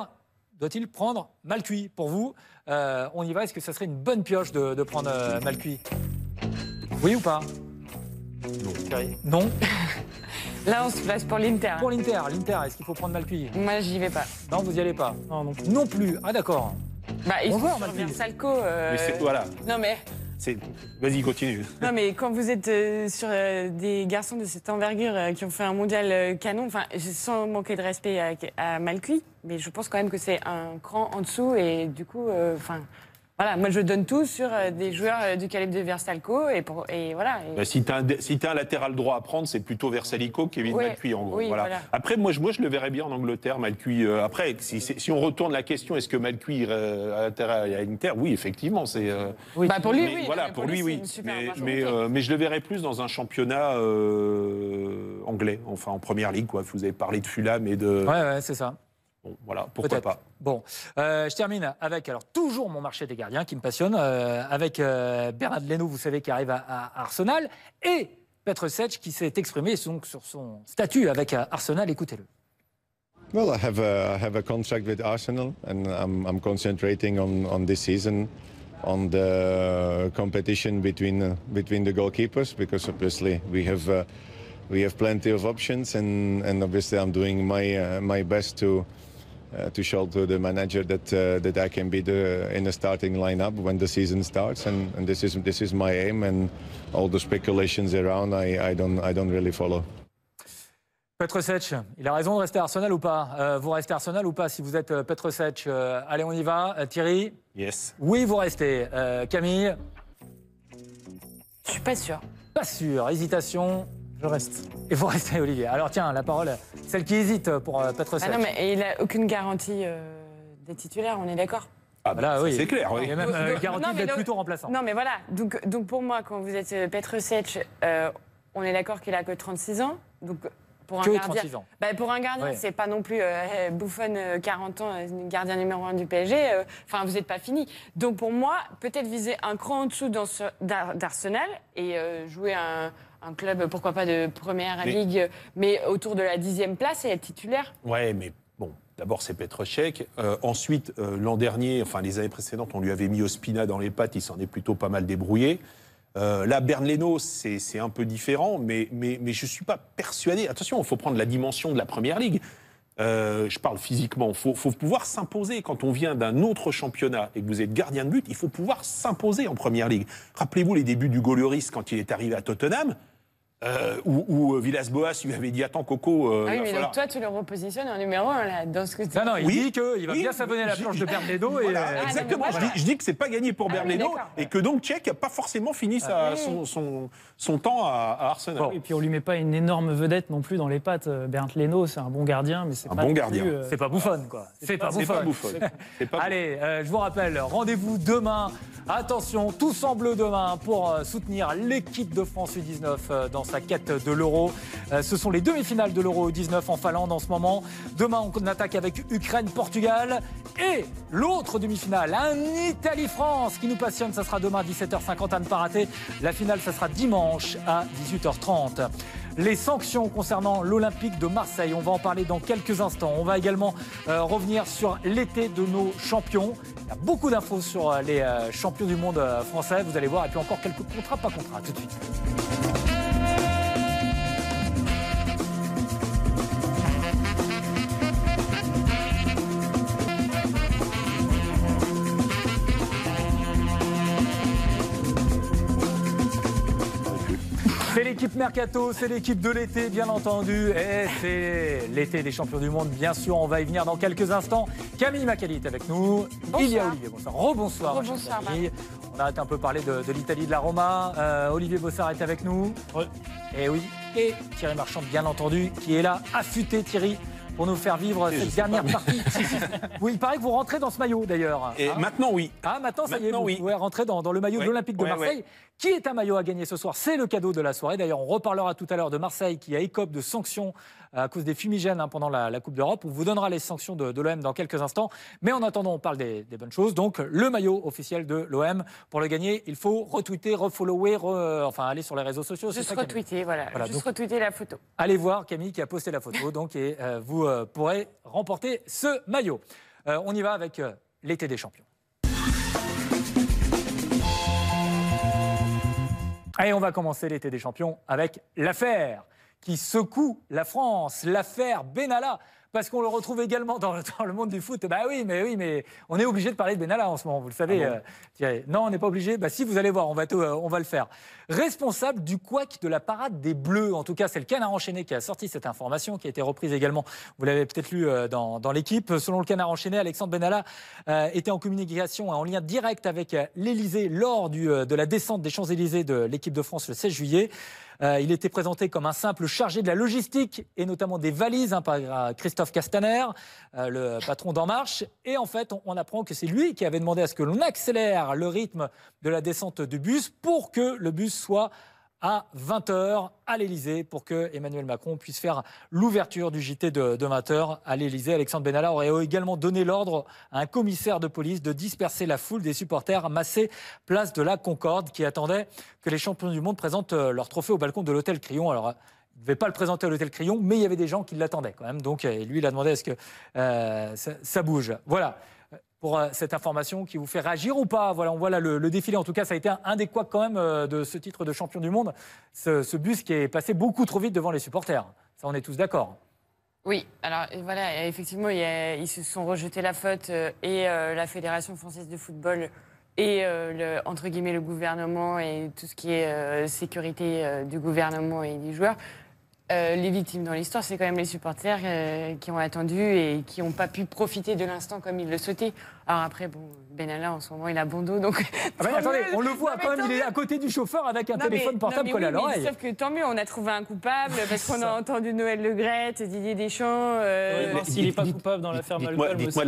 doit-il prendre Malcuit pour vous On y va, est-ce que ça serait une bonne pioche de, de prendre Malcuit Oui ou pas Non. Non Là, on se place pour l'Inter. Pour l'Inter, l'Inter, est-ce qu'il faut prendre Malcuy Moi, j'y vais pas. Non, vous y allez pas. Non, non. non plus. Ah, d'accord. Bah, il Bonjour, faut Salco. Euh, mais c'est voilà. Non, mais. Vas-y, continue. Non, mais quand vous êtes euh, sur euh, des garçons de cette envergure qui ont fait un mondial canon, enfin, sans manquer de respect à, Malcui, mais je pense quand même que c'est un cran en dessous et du coup, enfin. Voilà, moi je donne tout sur euh, des joueurs euh, du calibre de Versalco et, pour, et voilà. Bah, si tu as, un latéral droit à prendre, c'est plutôt Versalico qu'Evin Malcuit en gros. voilà. Après, moi je, moi je le verrais bien en Angleterre, Malcuit. Euh, après, si, si, on retourne la question, est-ce que Malcuit euh, à Inter Oui, effectivement, c'est. Euh, bah, pour lui, oui. Voilà, pour, lui, oui. Mais, mais, je le verrais plus dans un championnat anglais, enfin en première ligue. Quoi. Vous avez parlé de Fulham et de. Ouais, ouais, c'est ça voilà, pourquoi pas. Bon, euh, je termine avec, alors toujours mon marché des gardiens qui me passionne, euh, avec euh, Bernard Leno, vous savez, qui arrive à, Arsenal, et Petr Sech qui s'est exprimé sur son statut avec euh, Arsenal, écoutez-le. Well, I have a, have a contract with Arsenal and I'm, I'm concentrating on, on this season, on the competition between, uh, between the goalkeepers because obviously we have, uh, we have plenty of options and, and obviously I'm doing my, uh, my best to, pour uh, to au to the manager that je uh, that I can be the, uh, in the starting lineup when the season starts, and, and, this is this is my aim. And all the speculations around, I, I don't I don't really follow. Petr Sech, il a raison de rester à Arsenal ou pas euh, Vous restez à Arsenal ou pas si vous êtes euh, Petr Sech euh, Allez, on y va. Euh, Thierry Yes. Oui, vous restez. Camille Je suis pas sûr. Pas sûr. Hésitation. Je reste. Et vous restez, Olivier. Alors tiens, la parole, celle qui hésite pour euh, Ah non, mais il n'a aucune garantie euh, des titulaires, on est d'accord Ah bah là, oui. C'est clair, oui. Il y a même une euh, garantie d'être plutôt remplaçant. Non, mais voilà. Donc, donc pour moi, quand vous êtes euh, on est d'accord qu'il a que 36 ans. Donc pour un que gardien, 36 ans. Bah, pour un gardien, c'est pas non plus bouffonne eh, Bouffon 40 ans, gardien numéro 1 du PSG. Enfin, vous n'êtes pas fini. Donc pour moi, peut-être viser un cran en dessous d'Arsenal et jouer un, un club, pourquoi pas de première ligue, mais autour de la dixième place et être titulaire. Ouais, mais bon, D'abord, c'est Petrochek. Euh, ensuite, euh, l'an dernier, enfin les années précédentes, on lui avait mis Ospina dans les pattes. Il s'en est plutôt pas mal débrouillé. Euh, là, Bernleno, c'est un peu différent, mais, mais, je ne suis pas persuadé. Attention, il faut prendre la dimension de la Première Ligue. Euh, je parle physiquement. Il faut, pouvoir s'imposer. Quand on vient d'un autre championnat et que vous êtes gardien de but, il faut pouvoir s'imposer en Première Ligue. Rappelez-vous les débuts du Golioris quand il est arrivé à Tottenham. Euh, où, euh, Villas-Boas lui avait dit Attends, Coco. Euh, ah oui, mais toi, tu le repositionnes en numéro dans ce que tu Non, non, il dit qu'il va bien s'abonner à la planche de Bernedo. Euh, ah, exactement, je, dis, je, dis, que c'est pas gagné pour ah, et que donc Tchèque n'a pas forcément fini ah son, temps à, Arsenal. Et puis on lui met pas une énorme vedette non plus dans les pattes. Bernd Leno, c'est un bon gardien, mais c'est pas. Un bon gardien. C'est pas bouffonne, quoi. C'est pas, pas bouffonne. Allez, je vous rappelle, rendez-vous demain. Attention, tous en bleu demain pour soutenir l'équipe de France U19 dans sa quête de l'euro. Euh, ce sont les demi-finales de l'euro 19 en Finlande en ce moment. Demain, on attaque avec Ukraine-Portugal. Et l'autre demi-finale, un Italie-France qui nous passionne, ça sera demain 17h50 à ne pas rater. La finale, ça sera dimanche à 18h30 les sanctions concernant l'Olympique de Marseille. On va en parler dans quelques instants. On va également euh, revenir sur l'été de nos champions. Il y a beaucoup d'infos sur euh, les champions du monde français, vous allez voir, et puis encore quelques contrats, pas contrats, tout de suite. l'équipe Mercato, c'est l'équipe de l'été, bien entendu. Et c'est l'été des champions du monde, bien sûr. On va y venir dans quelques instants. Camille Macali est avec nous. Il y a Olivier. Bonsoir. Rebonsoir. On a un peu parlé de, l'Italie, de la Roma. Euh, Olivier Bossard est avec nous. Et oui. Et Thierry Marchand, bien entendu, qui est là. Affûté, Thierry pour nous faire vivre cette dernière partie. oui, il paraît que vous rentrez dans ce maillot d'ailleurs. Et ah. maintenant, oui. Ah, maintenant, ça y est, vous, oui. rentrez dans, le maillot de l'Olympique de Marseille. Qui est un maillot à gagner ce soir C'est le cadeau de la soirée. D'ailleurs, on reparlera tout à l'heure de Marseille qui a écope de sanctions à cause des fumigènes hein, pendant la, Coupe d'Europe. On vous donnera les sanctions de, l'OM dans quelques instants. Mais en attendant, on parle des, bonnes choses. Donc, le maillot officiel de l'OM. Pour le gagner, il faut retweeter, refollower, enfin aller sur les réseaux sociaux. Juste retweeter, voilà. Juste retweeter la photo. Allez voir Camille qui a posté la photo. donc, et euh, vous euh, pourrez remporter ce maillot. Euh, on y va avec l'été des champions. Allez, on va commencer l'été des champions avec l'affaire qui secoue la France, l'affaire Benalla parce qu'on le retrouve également dans le, monde du foot. Bah oui, mais oui, mais on est obligé de parler de Benalla en ce moment, vous le savez. Ah euh, non, on n'est pas obligé. Bah, si, vous allez voir, on va, euh, on va le faire. Responsable du couac de la parade des Bleus, en tout cas, c'est le Canard Enchaîné qui a sorti cette information, qui a été reprise également. Vous l'avez peut-être lu euh, dans, l'équipe. Selon le Canard Enchaîné, Alexandre Benalla était en communication, en lien direct avec l'Élysée lors de la descente des Champs-Élysées de l'équipe de France le 16 juillet. Euh, il était présenté comme un simple chargé de la logistique et notamment des valises hein, par Christophe Castaner, euh, le patron d'En Marche. Et en fait, on, on apprend que c'est lui qui avait demandé à ce que l'on accélère le rythme de la descente du bus pour que le bus soit à 20h à l'Elysée pour que Emmanuel Macron puisse faire l'ouverture du JT de, 20h à l'Elysée. Alexandre Benalla aurait également donné l'ordre à un commissaire de police de disperser la foule des supporters massés place de la Concorde qui attendait que les champions du monde présentent euh, leur trophée au balcon de l'hôtel Crillon. Alors, euh, il ne devait pas le présenter à l'hôtel Crillon, mais il y avait des gens qui l'attendaient quand même. Donc, euh, lui, il a demandé « ce que ça bouge. Voilà pour euh, cette information qui vous fait réagir ou pas. Voilà, on voit là le, défilé. En tout cas, ça a été un, des quand même euh, de ce titre de champion du monde. Ce, bus qui est passé beaucoup trop vite devant les supporters. Ça, on est tous d'accord. Oui, alors voilà, effectivement, ils se sont rejetés la faute euh, et la Fédération française de football et le, entre guillemets le gouvernement et tout ce qui est sécurité du gouvernement et des joueurs. Euh, les victimes dans l'histoire, c'est quand même les supporters euh, qui ont attendu et qui n'ont pas pu profiter de l'instant comme ils le souhaitaient. Alors après, bon, Benalla, en ce moment, il a bon dos, donc... Ah, on le voit quand il est à côté du chauffeur avec un téléphone portable collé l'oreille. Sauf que tant mieux, on a trouvé un coupable, parce qu'on a entendu Noël Le Grette, Didier Deschamps... Euh... S'il n'est pas coupable dans l'affaire Malcolm... Dites-moi,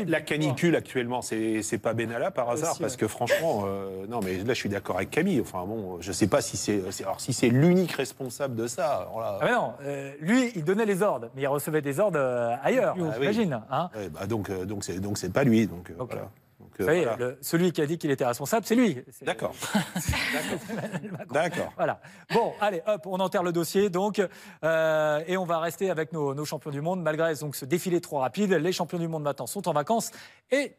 la, canicule actuellement, c'est pas Benalla par hasard, parce que franchement, euh, non, mais là, je suis d'accord avec Camille. Enfin bon, je sais pas si c'est... si c'est l'unique responsable de ça... Ah non, euh, lui, il donnait les ordres, mais il recevait des ordres euh, ailleurs, ah j'imagine. Hein. Bah, donc c'est n'est pas lui. Donc, celui qui a dit qu'il était responsable, c'est lui. D'accord. D'accord. Voilà. Bon, allez, hop, on enterre le dossier. Donc, euh, et on va rester avec nos, champions du monde. Malgré donc, ce défilé trop rapide, les champions du monde maintenant sont en vacances. Et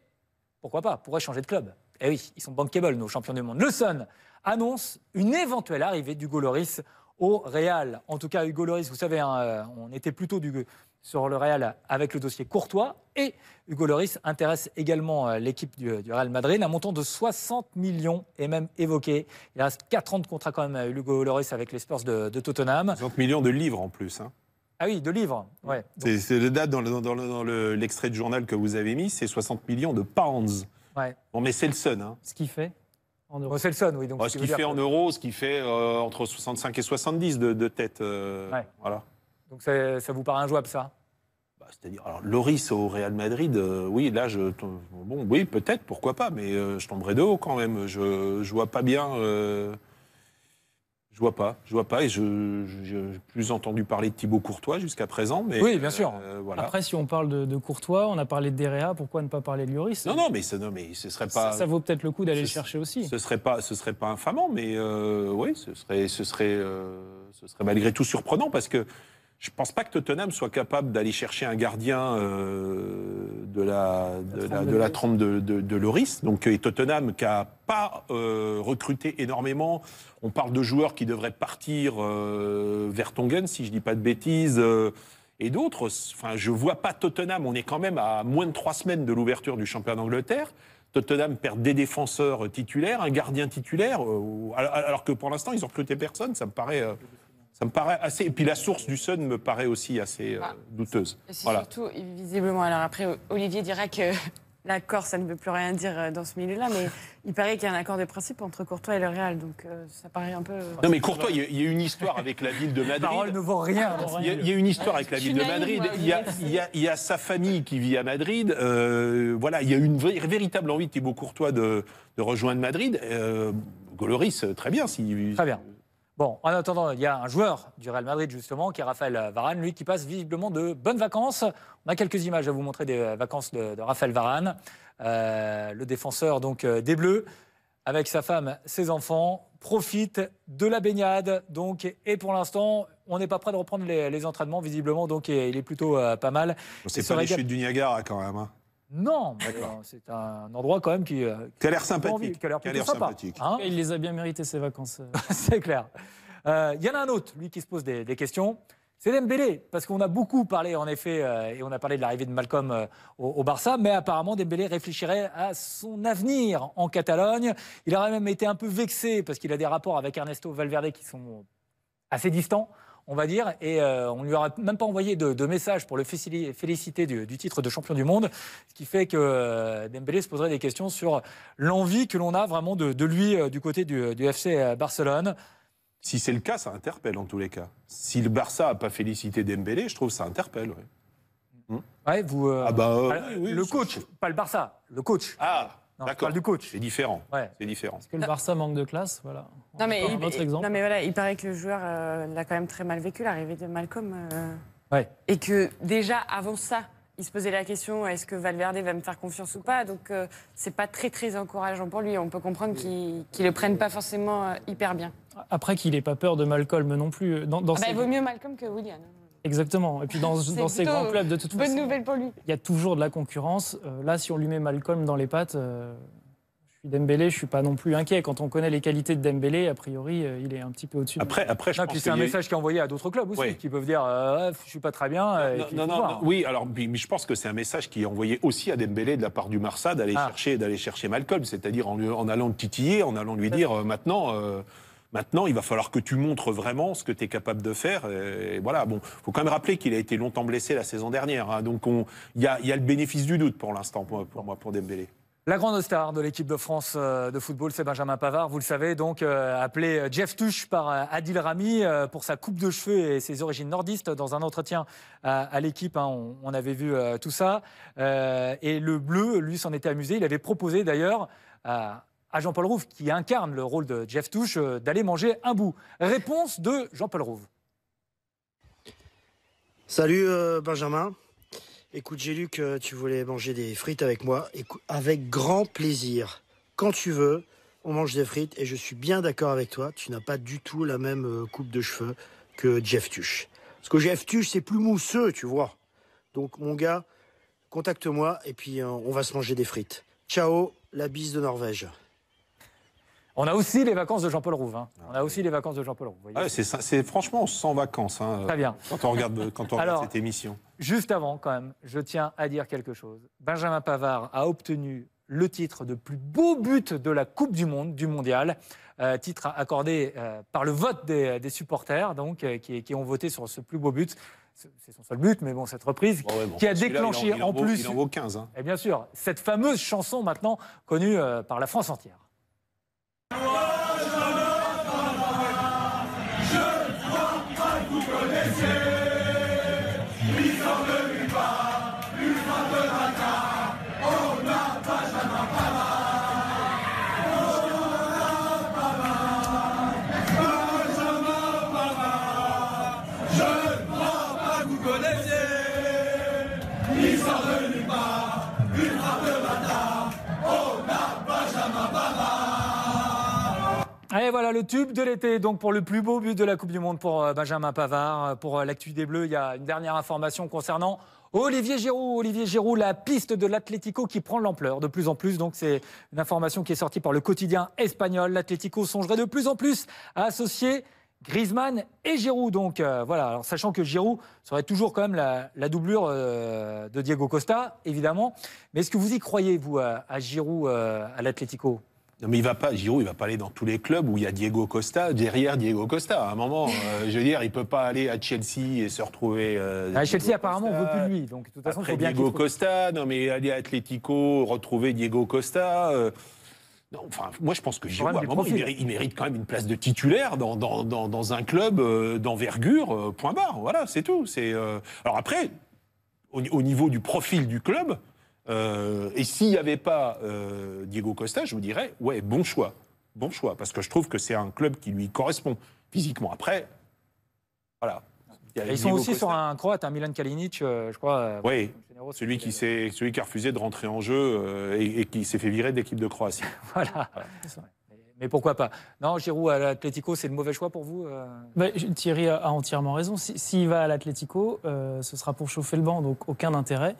pourquoi pas, pourraient changer de club. Eh oui, ils sont bankable, nos champions du monde. Le Sun annonce une éventuelle arrivée du goloris au Real. En tout cas, Hugo Loris, vous savez, hein, euh, on était plutôt du, sur le Real avec le dossier Courtois. Et Hugo Loris intéresse également euh, l'équipe du, Real Madrid. Un montant de 60 millions est même évoqué. Il reste 4 ans de contrat quand même à euh, Hugo Loris avec les Spurs de, Tottenham. 60 millions de livres en plus. Hein. Ah oui, de livres. C'est le date dans l'extrait le, de journal que vous avez mis, c'est 60 millions de pounds. Ouais. mais c'est le Sun. Hein. Ce qui fait en oui. Donc, oh, ce, qui, fait en euros, ce qui fait euh, entre 65 et 70 de, tête. Euh, voilà. Donc ça, vous paraît injouable, ça bah, C'est-à-dire, alors Loris au Real Madrid, euh, oui, là, je, bon, oui, peut-être, pourquoi pas, mais je tomberai de haut quand même. Je ne vois pas bien. Je vois pas, je vois pas, et je j'ai plus entendu parler de Thibaut Courtois jusqu'à présent, mais oui, bien sûr. Euh, voilà. Après, si on parle de, Courtois, on a parlé de Derea, pourquoi ne pas parler de Lloris Non, non, mais ça, non, mais ce serait pas. Ça, vaut peut-être le coup d'aller le chercher aussi. Ce serait pas, ce serait pas infamant, mais euh, oui, ce serait, ce serait, euh, ce serait malgré tout surprenant parce que je ne pense pas que Tottenham soit capable d'aller chercher un gardien euh, de, la, de, la, de la trempe de, de, Loris. Donc, et Tottenham qui n'a pas euh, recruté énormément. On parle de joueurs qui devraient partir euh, vers Tongen, si je ne dis pas de bêtises, et d'autres. Enfin, je ne vois pas Tottenham. On est quand même à moins de trois semaines de l'ouverture du championnat d'Angleterre. Tottenham perd des défenseurs titulaires, un gardien titulaire, alors que pour l'instant, ils n'ont recruté personne. Ça me paraît ça me paraît assez. Et puis la source du Sun me paraît aussi assez euh, ah. douteuse. Voilà. Surtout, visiblement. Alors après, Olivier dirait que l'accord, ça ne veut plus rien dire euh, dans ce milieu-là, mais il paraît qu'il y a un accord de principe entre Courtois et le Real, donc euh, ça paraît un peu. Non, mais Courtois, il y, a une histoire avec la ville de Madrid. Parole ne vaut rien. Il y, a une histoire avec la ville de Madrid. Il y, a, sa famille qui vit à Madrid. voilà, il y a une véritable envie de Thibaut Courtois de, rejoindre Madrid. Goloris, très bien. très bien. Bon, en attendant, il y a un joueur du Real Madrid, justement, qui est Raphaël Varane, lui qui passe visiblement de bonnes vacances. On a quelques images à vous montrer des euh, vacances de, Raphaël Varane, euh, le défenseur donc euh, des Bleus, avec sa femme, ses enfants, profite de la baignade. Donc, et pour l'instant, on n'est pas prêt de reprendre les, entraînements, visiblement, donc il est plutôt pas mal. C'est pas les chutes du Niagara, quand même. Hein. Non, euh, c'est un endroit quand même qui. Euh, qui a l'air sympathique. Qui a l'air sympa. Hein. il les a bien mérités, ces vacances. Euh. c'est clair. Il y en a un autre, lui, qui se pose des, questions. C'est Dembélé, parce qu'on a beaucoup parlé, en effet, et on a parlé de l'arrivée de Malcolm au, au, Barça, mais apparemment Dembélé réfléchirait à son avenir en Catalogne. Il aurait même été un peu vexé, parce qu'il a des rapports avec Ernesto Valverde qui sont assez distants on va dire, et euh, on ne lui aura même pas envoyé de, message pour le féliciter du, titre de champion du monde, ce qui fait que euh, Dembélé se poserait des questions sur l'envie que l'on a vraiment de, lui euh, du côté du, FC Barcelone. Si c'est le cas, ça interpelle en tous les cas. Si le Barça n'a pas félicité Dembélé, je trouve ça interpelle. Ouais. vous, ah bah, le coach, pas le Barça, le coach. Ah D'accord. du coach. C'est différent. Ouais. C'est différent. que le Barça manque de classe, voilà. Non mais, il, exemple. mais voilà, il paraît que le joueur euh, l'a quand même très mal vécu l'arrivée de Malcolm. Euh. ouais. Et que déjà avant ça, il se posait la question est-ce que Valverde va me faire confiance ou pas Donc euh, c'est pas très très encourageant pour lui. On peut comprendre qu'il le prenne pas forcément hyper bien. Après qu'il ait pas peur de Malcolm non plus. Dans, ah bah, Il vaut mieux Malcolm que William. Exactement. Et puis dans, ces grands clubs, de toute il y a toujours de la concurrence. Euh, là, si on lui met Malcolm dans les pattes, euh, je suis Dembélé, je suis pas non plus inquiet. Quand on connaît les qualités de Dembélé, a priori, euh, il est un petit peu au-dessus. Après, après, je ah, pense c'est un message qui est envoyé à d'autres clubs aussi, qui peuvent dire je ne suis pas très bien. Non, non, hein. Oui, alors je pense que c'est un message qui est envoyé aussi à Dembélé de la part du Marsa d'aller ah. chercher, d'aller chercher Malcolm, c'est-à-dire en, en, allant le titiller, en allant lui dire maintenant. Maintenant, il va falloir que tu montres vraiment ce que tu es capable de faire. Et voilà, bon, faut quand même rappeler qu'il a été longtemps blessé la saison dernière. Hein. donc, il y a, le bénéfice du doute pour l'instant, pour, moi, pour Dembélé. La grande star de l'équipe de France euh, de football, c'est Benjamin Pavard. Vous le savez, donc euh, appelé euh, Jeff Tuch par Adil Rami pour sa coupe de cheveux et ses origines nordistes. Dans un entretien à, l'équipe, hein. on, avait vu tout ça. et le bleu, lui, s'en était amusé. Il avait proposé d'ailleurs à à Jean-Paul Rouve, qui incarne le rôle de Jeff Touche, euh, d'aller manger un bout Réponse de Jean-Paul Rouve. Salut euh, Benjamin. Écoute, j'ai lu que tu voulais manger des frites avec moi. avec grand plaisir. Quand tu veux, on mange des frites et je suis bien d'accord avec toi. Tu n'as pas du tout la même euh, coupe de cheveux que Jeff Touch. Parce que Jeff Touch, c'est plus mousseux, tu vois. Donc, mon gars, contacte-moi et puis on va se manger des frites. Ciao, la bise de Norvège. On a aussi les vacances de Jean-Paul Rouve. Hein. Ah, on a aussi les vacances de Jean-Paul Rouve. Ah c'est franchement, sans vacances. Hein, Très bien. Quand on regarde, euh, quand on cette émission. Juste avant, quand même, je tiens à dire quelque chose. Benjamin Pavard a obtenu le titre de plus beau but de la Coupe du Monde, du Mondial. Euh, titre accordé euh, par le vote des, supporters, donc, qui, ont voté sur ce plus beau but. C'est son seul but, mais bon, cette reprise qui a déclenché en, plus. Il en vaut 15. Hein. Et bien sûr, cette fameuse chanson maintenant connue par la France entière. Whoa! Et voilà le tube de l'été, donc pour le plus beau but de la Coupe du Monde pour euh, Benjamin Pavard. Euh, pour euh, l'actu des Bleus, il y a une dernière information concernant Olivier Giroud, Olivier Giroud, la piste de l'Atlético qui prend l'ampleur de plus en plus. Donc c'est une information qui est sortie par le quotidien espagnol. L'Atlético songerait de plus en plus à associer Griezmann et Giroud. Donc voilà, Alors, sachant que Giroud serait toujours quand même la, doublure de Diego Costa, évidemment. Mais est-ce que vous y croyez, vous, à, Giroud, à l'Atlético non, mais il va pas, Giroud, il va pas aller dans tous les clubs où il y a Diego Costa, derrière Diego Costa. À un moment, euh, je veux dire, il peut pas aller à Chelsea et se retrouver. Euh, à Chelsea, apparemment, on veut plus lui. Donc, de toute façon, Après, faut bien Diego Costa, non, mais aller à Atlético, retrouver Diego Costa. Euh, non, enfin, moi, je pense que Giroud, à un moment, il mérite, quand même une place de titulaire dans, dans, un club d'envergure, point barre. Voilà, c'est tout. C'est, alors après, au, niveau du profil du club, euh, et s'il n'y avait pas euh, Diego Costa, je vous dirais, ouais, bon choix. Bon choix, parce que je trouve que c'est un club qui lui correspond physiquement. Après, voilà. ils sont aussi sur un croate, un hein, Milan Kalinic, euh, je crois. oui, celui, qui celui qui a refusé de rentrer en jeu et, qui s'est fait virer d'équipe de Croatie. voilà. Mais pourquoi pas Non, Giroud à l'Atlético, c'est le mauvais choix pour vous bah, Thierry a entièrement raison. S'il va à l'Atlético, ce sera pour chauffer le banc, donc aucun intérêt.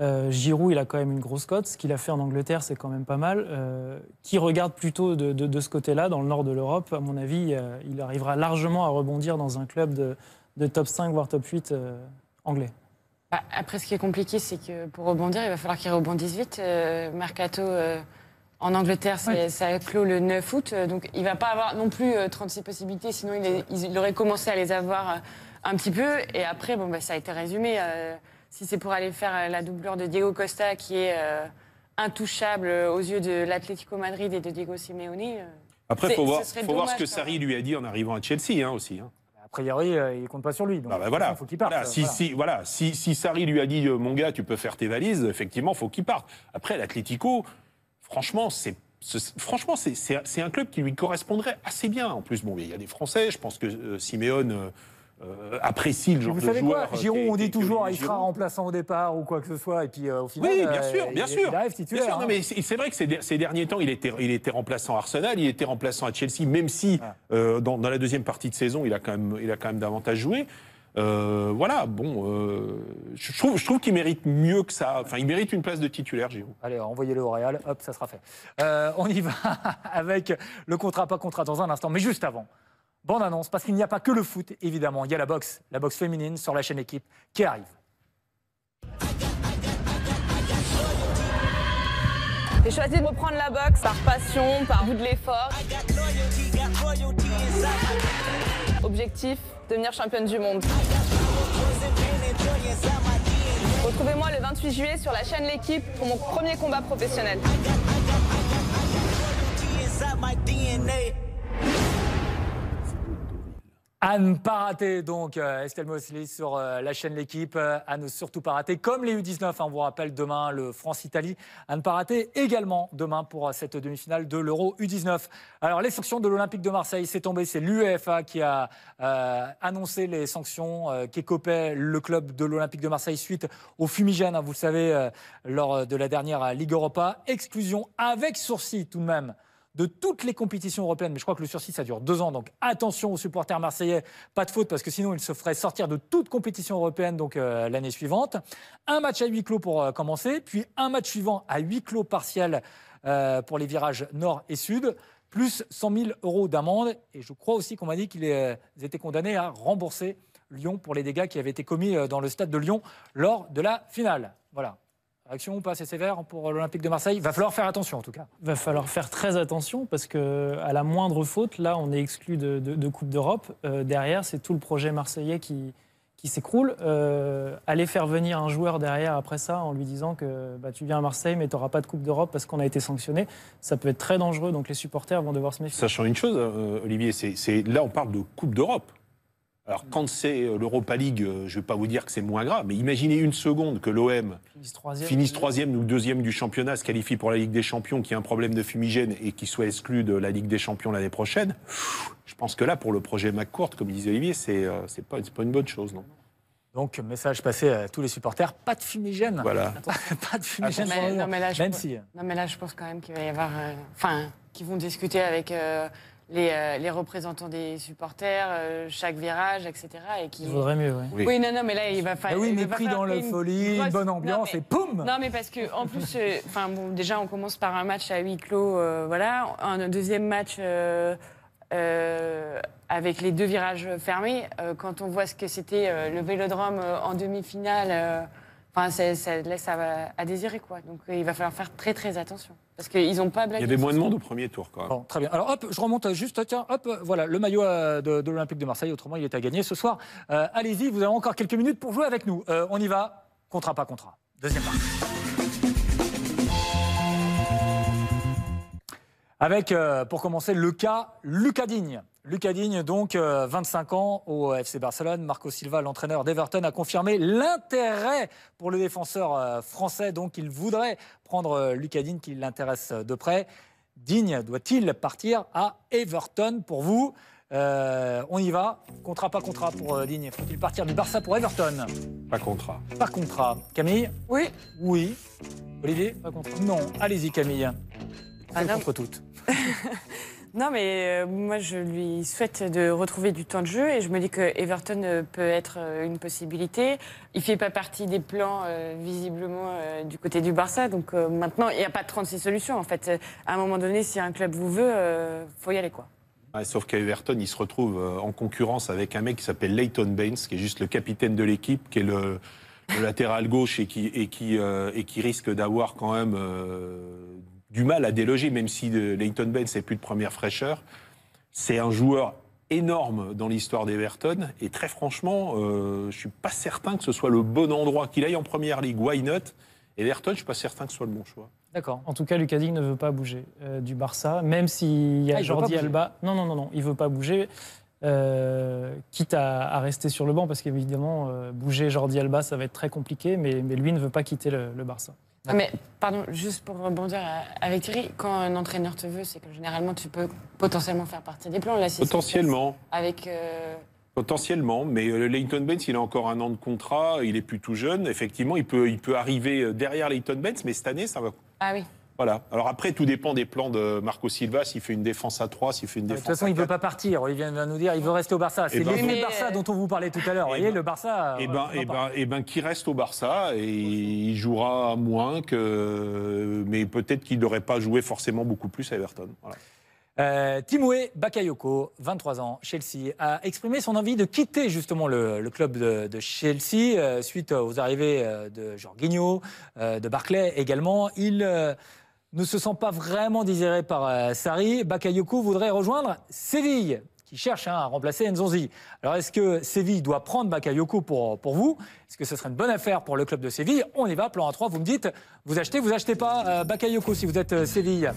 Euh, Giroud, il a quand même une grosse cote. Ce qu'il a fait en Angleterre, c'est quand même pas mal. Euh, qui regarde plutôt de, ce côté-là, dans le nord de l'Europe, à mon avis, euh, il arrivera largement à rebondir dans un club de, top 5, voire top 8 anglais. Bah, après, ce qui est compliqué, c'est que pour rebondir, il va falloir qu'il rebondisse vite. Mercato en Angleterre, ça ça clôt le 9 août. Donc, il ne va pas avoir non plus 36 possibilités, sinon il, aurait commencé à les avoir un petit peu. Et après, bon, bah, ça a été résumé si c'est pour aller faire euh, la doublure de Diego Costa qui est euh, intouchable aux yeux de l'Atlético Madrid et de Diego Simeone. Euh, Après, il faut, voir, ce, voir ce que Sarri lui a dit en arrivant à Chelsea hein, aussi. Hein. A priori, il ne compte pas sur lui. Bah, bah, voilà. il faut qu'il parte. Si, voilà. Sarri lui a dit, mon gars, tu peux faire tes valises, effectivement, faut il faut qu'il parte. Après, l'Atlético, franchement, c'est franchement, c'est un club qui lui correspondrait assez bien. En plus, bon, il y a des Français. Je pense que Simeone, euh, apprécie le genre vous de savez joueur. Quoi euh, Giroud, on dit toujours, il sera remplaçant au départ ou quoi que ce soit, et puis euh, au final, oui, bien sûr, bien sûr, il, arrive titulaire. mais hein. c'est vrai que ces, ces, derniers temps, il était, il était remplaçant à Arsenal, il était remplaçant à Chelsea, même si ah. dans, dans, la deuxième partie de saison, il a quand même, il a quand même davantage joué. voilà, bon, je trouve, je trouve qu'il mérite mieux que ça. Enfin, il mérite une place de titulaire, Giroud. Allez, envoyez-le au Real, hop, ça sera fait. on y va avec le contrat, pas contrat dans un instant, mais juste avant. Bonne annonce, parce qu'il n'y a pas que le foot, évidemment. Il y a la boxe, la boxe féminine sur la chaîne équipe qui arrive. J'ai choisi de reprendre la boxe par passion, par bout de l'effort. Objectif, devenir championne du monde. Retrouvez-moi le 28 juillet sur la chaîne L'équipe pour mon premier combat professionnel. À ne pas rater, donc, euh, Estelle Mosley sur euh, la chaîne L'équipe. Euh, à ne surtout pas rater, comme les U19, hein, on vous rappelle demain le France-Italie. À ne pas rater également demain pour cette demi-finale de l'Euro U19. Alors, les sanctions de l'Olympique de Marseille, c'est tombé. C'est l'UEFA qui a annoncé les sanctions euh, qu'écopait le club de l'Olympique de Marseille suite au fumigène, hein, vous le savez, lors de la dernière Ligue Europa. Exclusion avec sourcil tout de même de toutes les compétitions européennes. Mais je crois que le sursis, ça dure deux ans. Donc attention aux supporters marseillais, pas de faute, parce que sinon, ils se feraient sortir de toute compétition européenne donc euh, l'année suivante. Un match à huit clos pour euh, commencer, puis un match suivant à huit clos partiel euh, pour les virages nord et sud plus 100 000 euros d'amende. Et je crois aussi qu'on m'a dit qu'ils étaient condamnés à rembourser Lyon pour les dégâts qui avaient été commis dans le stade de Lyon lors de la finale. Voilà. Réaction pas assez sévère pour l'Olympique de Marseille Va falloir faire attention en tout cas. Va falloir faire très attention parce que à la moindre faute, là, on est exclu de, Coupe d'Europe. Euh, derrière, c'est tout le projet marseillais qui, qui s'écroule. Euh, aller faire venir un joueur derrière après ça en lui disant que bah, tu viens à Marseille mais tu n'auras pas de Coupe d'Europe parce qu'on a été sanctionné, ça peut être très dangereux. Donc les supporters vont devoir se méfier. Sachant une chose, euh, Olivier, c'est là on parle de Coupe d'Europe. Alors mm. quand c'est euh, l'Europa League, euh, je ne vais pas vous dire que c'est moins grave, mais imaginez une seconde que l'OM finisse troisième ou deuxième du championnat, se qualifie pour la Ligue des Champions, qui a un problème de fumigène et qui soit exclu de la Ligue des Champions l'année prochaine. Je pense que là, pour le projet McCourt, comme disait Olivier, c'est n'est euh, pas, pas une bonne chose, non donc, message passé à tous les supporters, pas de fumigène. Voilà. pas de fumigène. Mais, non, mais là, je même si... non, mais là, je pense quand même qu'il va y avoir. Enfin, qu'ils vont discuter avec. Euh, les, représentants des supporters, euh, chaque virage, etc. Et qui... Il vaudrait mieux, oui. oui. non, non, mais là, il va bah falloir. oui, mais pris dans la folie, bonne ambiance et poum Non, mais parce que, en plus, euh, enfin, bon, déjà, on commence par un match à huis clos, voilà. Un deuxième match. avec les deux virages fermés, quand on voit ce que c'était le vélodrome en demi-finale Enfin, ça laisse à, désirer, quoi. Donc, euh, il va falloir faire très, très attention. Parce qu'ils n'ont pas blagué. Il y avait moins de monde au premier tour, quoi. très bien. Alors, hop, je remonte juste, tiens, hop, voilà, le maillot euh, de, l'Olympique de Marseille. Autrement, il est à gagner ce soir. Euh, allez-y, vous avez encore quelques minutes pour jouer avec nous. on y va. Contrat, pas contrat. Deuxième part. Avec, pour commencer, le cas Lucas Lucas Digne, donc 25 euh, ans au FC Barcelone. Marco Silva, l'entraîneur d'Everton, a confirmé l'intérêt pour le défenseur euh, français. Donc il voudrait prendre euh, Lucas Digne qui l'intéresse de près. Digne doit-il partir à Everton pour vous on y va. Contrat, pas contrat pour Digne. Faut-il partir du Barça pour Everton Pas contrat. Pas contrat. Camille Oui. Oui. Olivier Pas contrat. Non. Allez-y, Camille. Ah contre toutes. Non, mais euh, moi, je lui souhaite de retrouver du temps de jeu et je me dis que Everton euh, peut être euh, une possibilité. Il ne fait pas partie des plans, visiblement, du côté du Barça. Donc maintenant, il n'y a pas 36 solutions. En fait, à un moment donné, si un club vous veut, il faut y aller, quoi. sauf qu'à Everton, il se retrouve en concurrence avec un mec qui s'appelle Leighton Baines, qui est juste le capitaine de l'équipe, qui est le, le latéral gauche et qui, et qui, et qui risque d'avoir quand même du mal à déloger, même si euh, Leighton Baines n'est plus de première fraîcheur. C'est un joueur énorme dans l'histoire d'Everton. Et très franchement, euh, je ne suis pas certain que ce soit le bon endroit qu'il aille en première ligue. Why not Everton, je ne suis pas certain que ce soit le bon choix. D'accord. En tout cas, Digne ne veut pas bouger euh, du Barça, même s'il y a ah, Jordi Alba. Non, non, non, non, il ne veut pas bouger. Euh, quitte à, rester sur le banc, parce qu'évidemment, euh, bouger Jordi Alba, ça va être très compliqué, mais, lui ne veut pas quitter le, Barça. Ah, mais pardon, juste pour rebondir avec Thierry, quand un entraîneur te veut, c'est que généralement tu peux potentiellement faire partie des plans. Là, potentiellement. Avec. Euh, potentiellement, mais Leighton Benz il a encore un an de contrat, il est plus tout jeune. Effectivement, il peut, il peut arriver derrière Leighton Benz mais cette année, ça va. Ah oui. Voilà. Alors après, tout dépend des plans de Marco Silva, s'il fait une défense à 3, s'il fait une défense à De toute façon, il ne veut pas partir, il vient de nous dire, il veut rester au Barça. Eh C'est ben, le Barça euh, dont on vous parlait tout à l'heure, eh vous voyez, ben, le Barça... Euh, eh ben, et, eh ben, ben, qui reste au Barça, et il jouera moins que... Mais peut-être qu'il n'aurait pas joué forcément beaucoup plus à Everton. Voilà. Euh, Bakayoko, 23 ans, Chelsea, a exprimé son envie de quitter justement le, club de, Chelsea suite aux arrivées de Jorginho, de Barclay également. Il ne se sent pas vraiment désiré par euh, Sari Bakayoko voudrait rejoindre Séville qui cherche hein, à remplacer Nzonzi. Alors est-ce que Séville doit prendre Bakayoko pour, pour vous Est-ce que ce serait une bonne affaire pour le club de Séville On y va, plan A3, vous me dites, vous achetez, vous achetez pas euh, Bakayoko si vous êtes euh, Séville.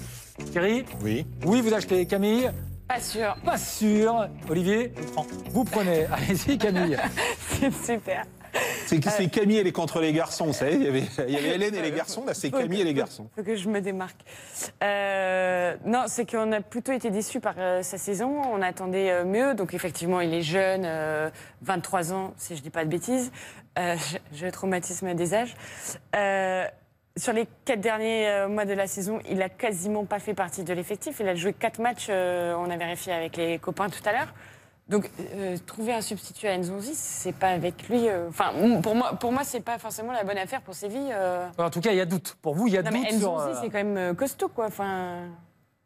Thierry Oui. Oui, vous achetez. Camille pas sûr. Pas sûr. Olivier, vous prenez. Allez-y, Camille. C'est super. Euh, c'est Camille elle est contre les garçons, ça Il y avait, il y avait Hélène et les garçons, là c'est Camille et les garçons. Faut que je me démarque. Euh, non, c'est qu'on a plutôt été déçus par euh, sa saison. On attendait mieux. Donc effectivement, il est jeune, 23 ans, si je ne dis pas de bêtises. J'ai je traumatisme des âges. sur les quatre derniers mois de la saison, il a quasiment pas fait partie de l'effectif. Il a joué quatre matchs. on a vérifié avec les copains tout à l'heure. Donc, euh, trouver un substitut à Nzonzi, c'est pas avec lui. Euh, enfin, pour moi, pour moi, c'est pas forcément la bonne affaire pour Séville. Euh. En tout cas, il y a doute. Pour vous, il y a doute. Mais Nzonzi, c'est quand même costaud, quoi. Enfin.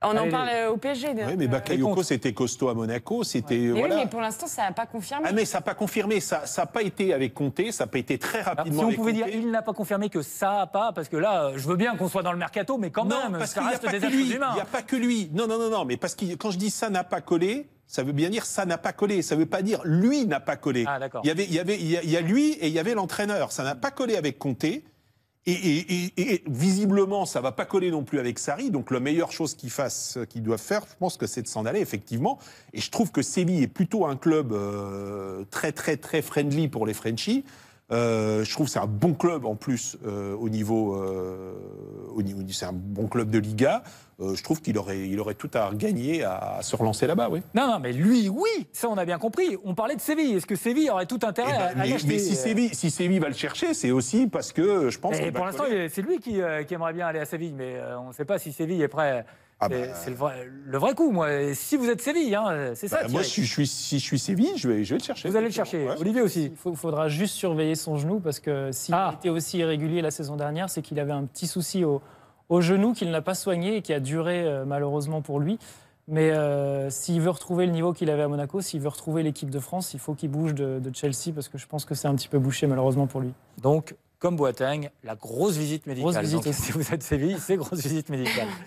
On en parle euh, au PSG. Oui, mais Bakayoko, c'était costaud à Monaco. C'était, oui, mais pour l'instant, ça n'a pas confirmé. Ah, mais ça n'a pas confirmé. Ça n'a pas été avec Comté. Ça n'a pas été très rapidement. si on pouvait dire, il n'a pas confirmé que ça n'a pas, parce que là, euh, je veux bien qu'on soit dans le mercato, mais quand même, parce ça reste y a pas des humains. Il n'y a pas que lui. Non, non, non, non. Mais parce que quand je dis ça n'a pas collé, ça veut bien dire ça n'a pas collé. Ça veut pas dire lui n'a pas collé. Ah, il y avait, il y avait, il y, a, lui et il y avait l'entraîneur. Ça n'a pas collé avec Comté. Et, et, et, visiblement, ça va pas coller non plus avec Sarri. Donc, la meilleure chose qu'ils fassent, euh, qu'ils doivent faire, je pense que c'est de s'en aller, effectivement. Et je trouve que Séville est plutôt un club euh, très, très, très friendly pour les Frenchies. Euh, je trouve que c'est un bon club en plus euh, au niveau. Euh, c'est un bon club de Liga. je trouve qu'il aurait, il aurait tout à gagner à, se relancer là-bas, oui. Non, non, mais lui, oui, ça on a bien compris. On parlait de Séville. Est-ce que Séville aurait tout eh intérêt à, ben, mais, si, Séville, si Séville va le chercher, c'est aussi parce que je pense. Et eh, pour l'instant, c'est lui qui, aimerait bien aller à Séville, mais on ne sait pas si Séville est prêt ah c'est bah. le vrai, coup, moi. Si vous êtes Séville, hein, c'est ça. Bah, moi, je si je suis Séville, je vais, vais le chercher. Vous allez le chercher. Olivier aussi. Il faudra juste surveiller son genou parce que s'il ah. était aussi irrégulier la saison dernière, c'est qu'il avait un petit souci au, genou qu'il n'a pas soigné et qui a duré euh, malheureusement pour lui. Mais euh, s'il veut retrouver le niveau qu'il avait à Monaco, s'il veut retrouver l'équipe de France, il faut qu'il bouge de, Chelsea parce que je pense que c'est un petit peu bouché malheureusement pour lui. Donc, comme Boateng, la grosse visite médicale. si vous êtes Séville, c'est grosse visite médicale.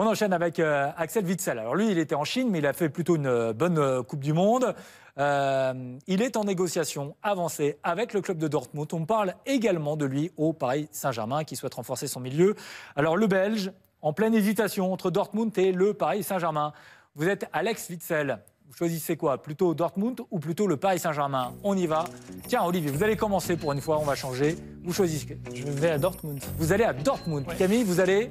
On enchaîne avec euh, Axel Witzel. Alors lui, il était en Chine, mais il a fait plutôt une euh, bonne euh, Coupe du Monde. il est en négociation avancée avec le club de Dortmund. On parle également de lui au Paris Saint-Germain qui souhaite renforcer son milieu. Alors le Belge, en pleine hésitation entre Dortmund et le Paris Saint-Germain. Vous êtes Alex Witzel. Vous choisissez quoi Plutôt Dortmund ou plutôt le Paris Saint-Germain On y va. Tiens, Olivier, vous allez commencer pour une fois, on va changer. Vous choisissez. Je vais à Dortmund. Vous allez à Dortmund. Camille, vous allez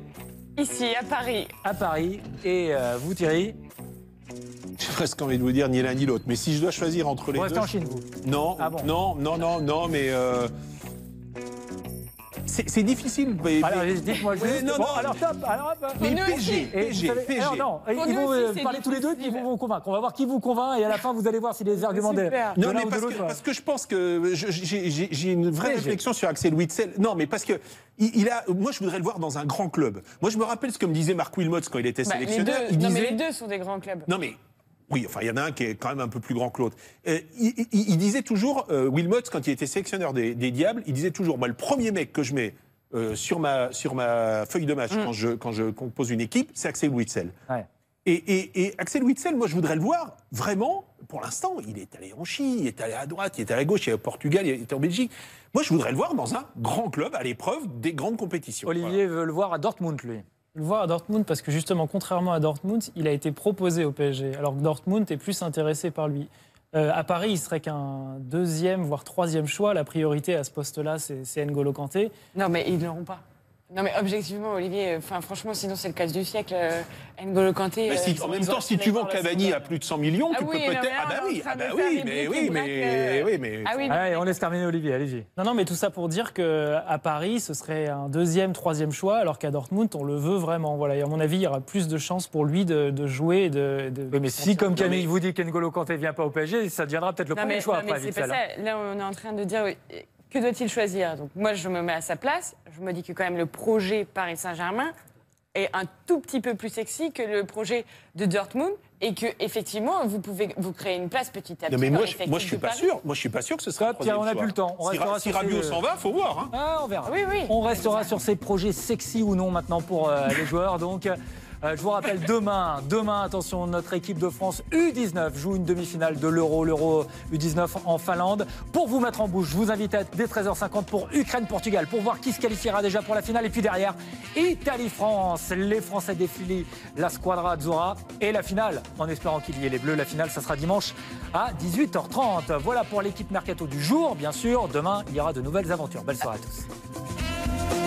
Ici, à Paris. À Paris. Et euh, vous, Thierry j'ai presque envie de vous dire ni l'un ni l'autre. Mais si je dois choisir entre les deux. Non, ah non, non, non, non, mais euh, c'est difficile. alors, dites-moi juste. bon, alors, Alors, hop. non, ils vont euh, parler tous les deux, ils vont vous convaincre. On va voir qui vous convainc, et à la fin, vous allez voir si les arguments de Non, mais parce que, parce que je pense que j'ai une vraie réflexion sur Axel Witzel. Non, mais parce que il, a, moi, je voudrais le voir dans un grand club. Moi, je me rappelle ce que me disait Marc Wilmots quand il était bah, sélectionneur. non, mais les deux sont des grands clubs. Non, mais oui, enfin, il y en a un qui est quand même un peu plus grand que l'autre. Euh, il, disait toujours, euh, quand il était sélectionneur des, Diables, il disait toujours, moi, le premier mec que je mets euh, sur, ma, sur ma feuille de match mm. quand, je, quand je compose une équipe, c'est Axel Witzel. Et, Axel Witzel, moi, je voudrais le voir vraiment. Pour l'instant, il est allé en Chine, il est allé à droite, il est allé à gauche, il est au Portugal, il est en Belgique. Moi, je voudrais le voir dans un grand club à l'épreuve des grandes compétitions. Olivier veut le voir à Dortmund, lui le voir à Dortmund parce que justement, contrairement à Dortmund, il a été proposé au PSG, alors que Dortmund est plus intéressé par lui. Euh, à Paris, il serait qu'un deuxième, voire troisième choix. La priorité à ce poste-là, c'est N'Golo Kanté. Non, mais ils ne l'auront pas. Non mais objectivement Olivier, euh, enfin franchement sinon c'est le casse du siècle. Euh, N'Golo Kanté. Euh, en même temps si tu vends Cavani à plus de 100 millions, tu ah peux peut-être ah bah, ah bah oui, mais ah oui, mais oui, mais oui, on laisse terminer Olivier, allez-y. Non non mais tout ça pour dire que à Paris, ce serait un deuxième, troisième choix alors qu'à Dortmund, on le veut vraiment. Voilà, et à mon avis, il y aura plus de chances pour lui de, jouer de, mais, si comme Camille vous dit qu'Ngolo Kanté vient pas au PSG, ça deviendra peut-être le premier choix après Là on est en train de dire que doit-il choisir Donc moi, je me mets à sa place. Je me dis que quand même le projet Paris Saint-Germain est un tout petit peu plus sexy que le projet de Dortmund et que effectivement vous pouvez vous créer une place petite à petit. Non mais moi, je, moi suis pas sûr. Moi je suis pas sûr que ce sera. Ah, tiens, on a plus le temps. On si, si Rabiot s'en va, faut voir. Hein. Ah, on verra. On restera sur ces projets sexy ou non maintenant pour euh, les joueurs. Donc. Euh, euh, je vous rappelle, demain, demain, attention, notre équipe de France U19 joue une demi-finale de l'Euro, l'Euro U19 en Finlande. Pour vous mettre en bouche, je vous invite à, être dès 13h50 pour Ukraine-Portugal, pour voir qui se qualifiera déjà pour la finale. Et puis derrière, Italie-France. Les Français défilent la Squadra Azzurra et la finale, en espérant qu'il y ait les Bleus. La finale, ça sera dimanche à 18h30. Voilà pour l'équipe Mercato du jour. Bien sûr, demain, il y aura de nouvelles aventures. Belle soirée à tous.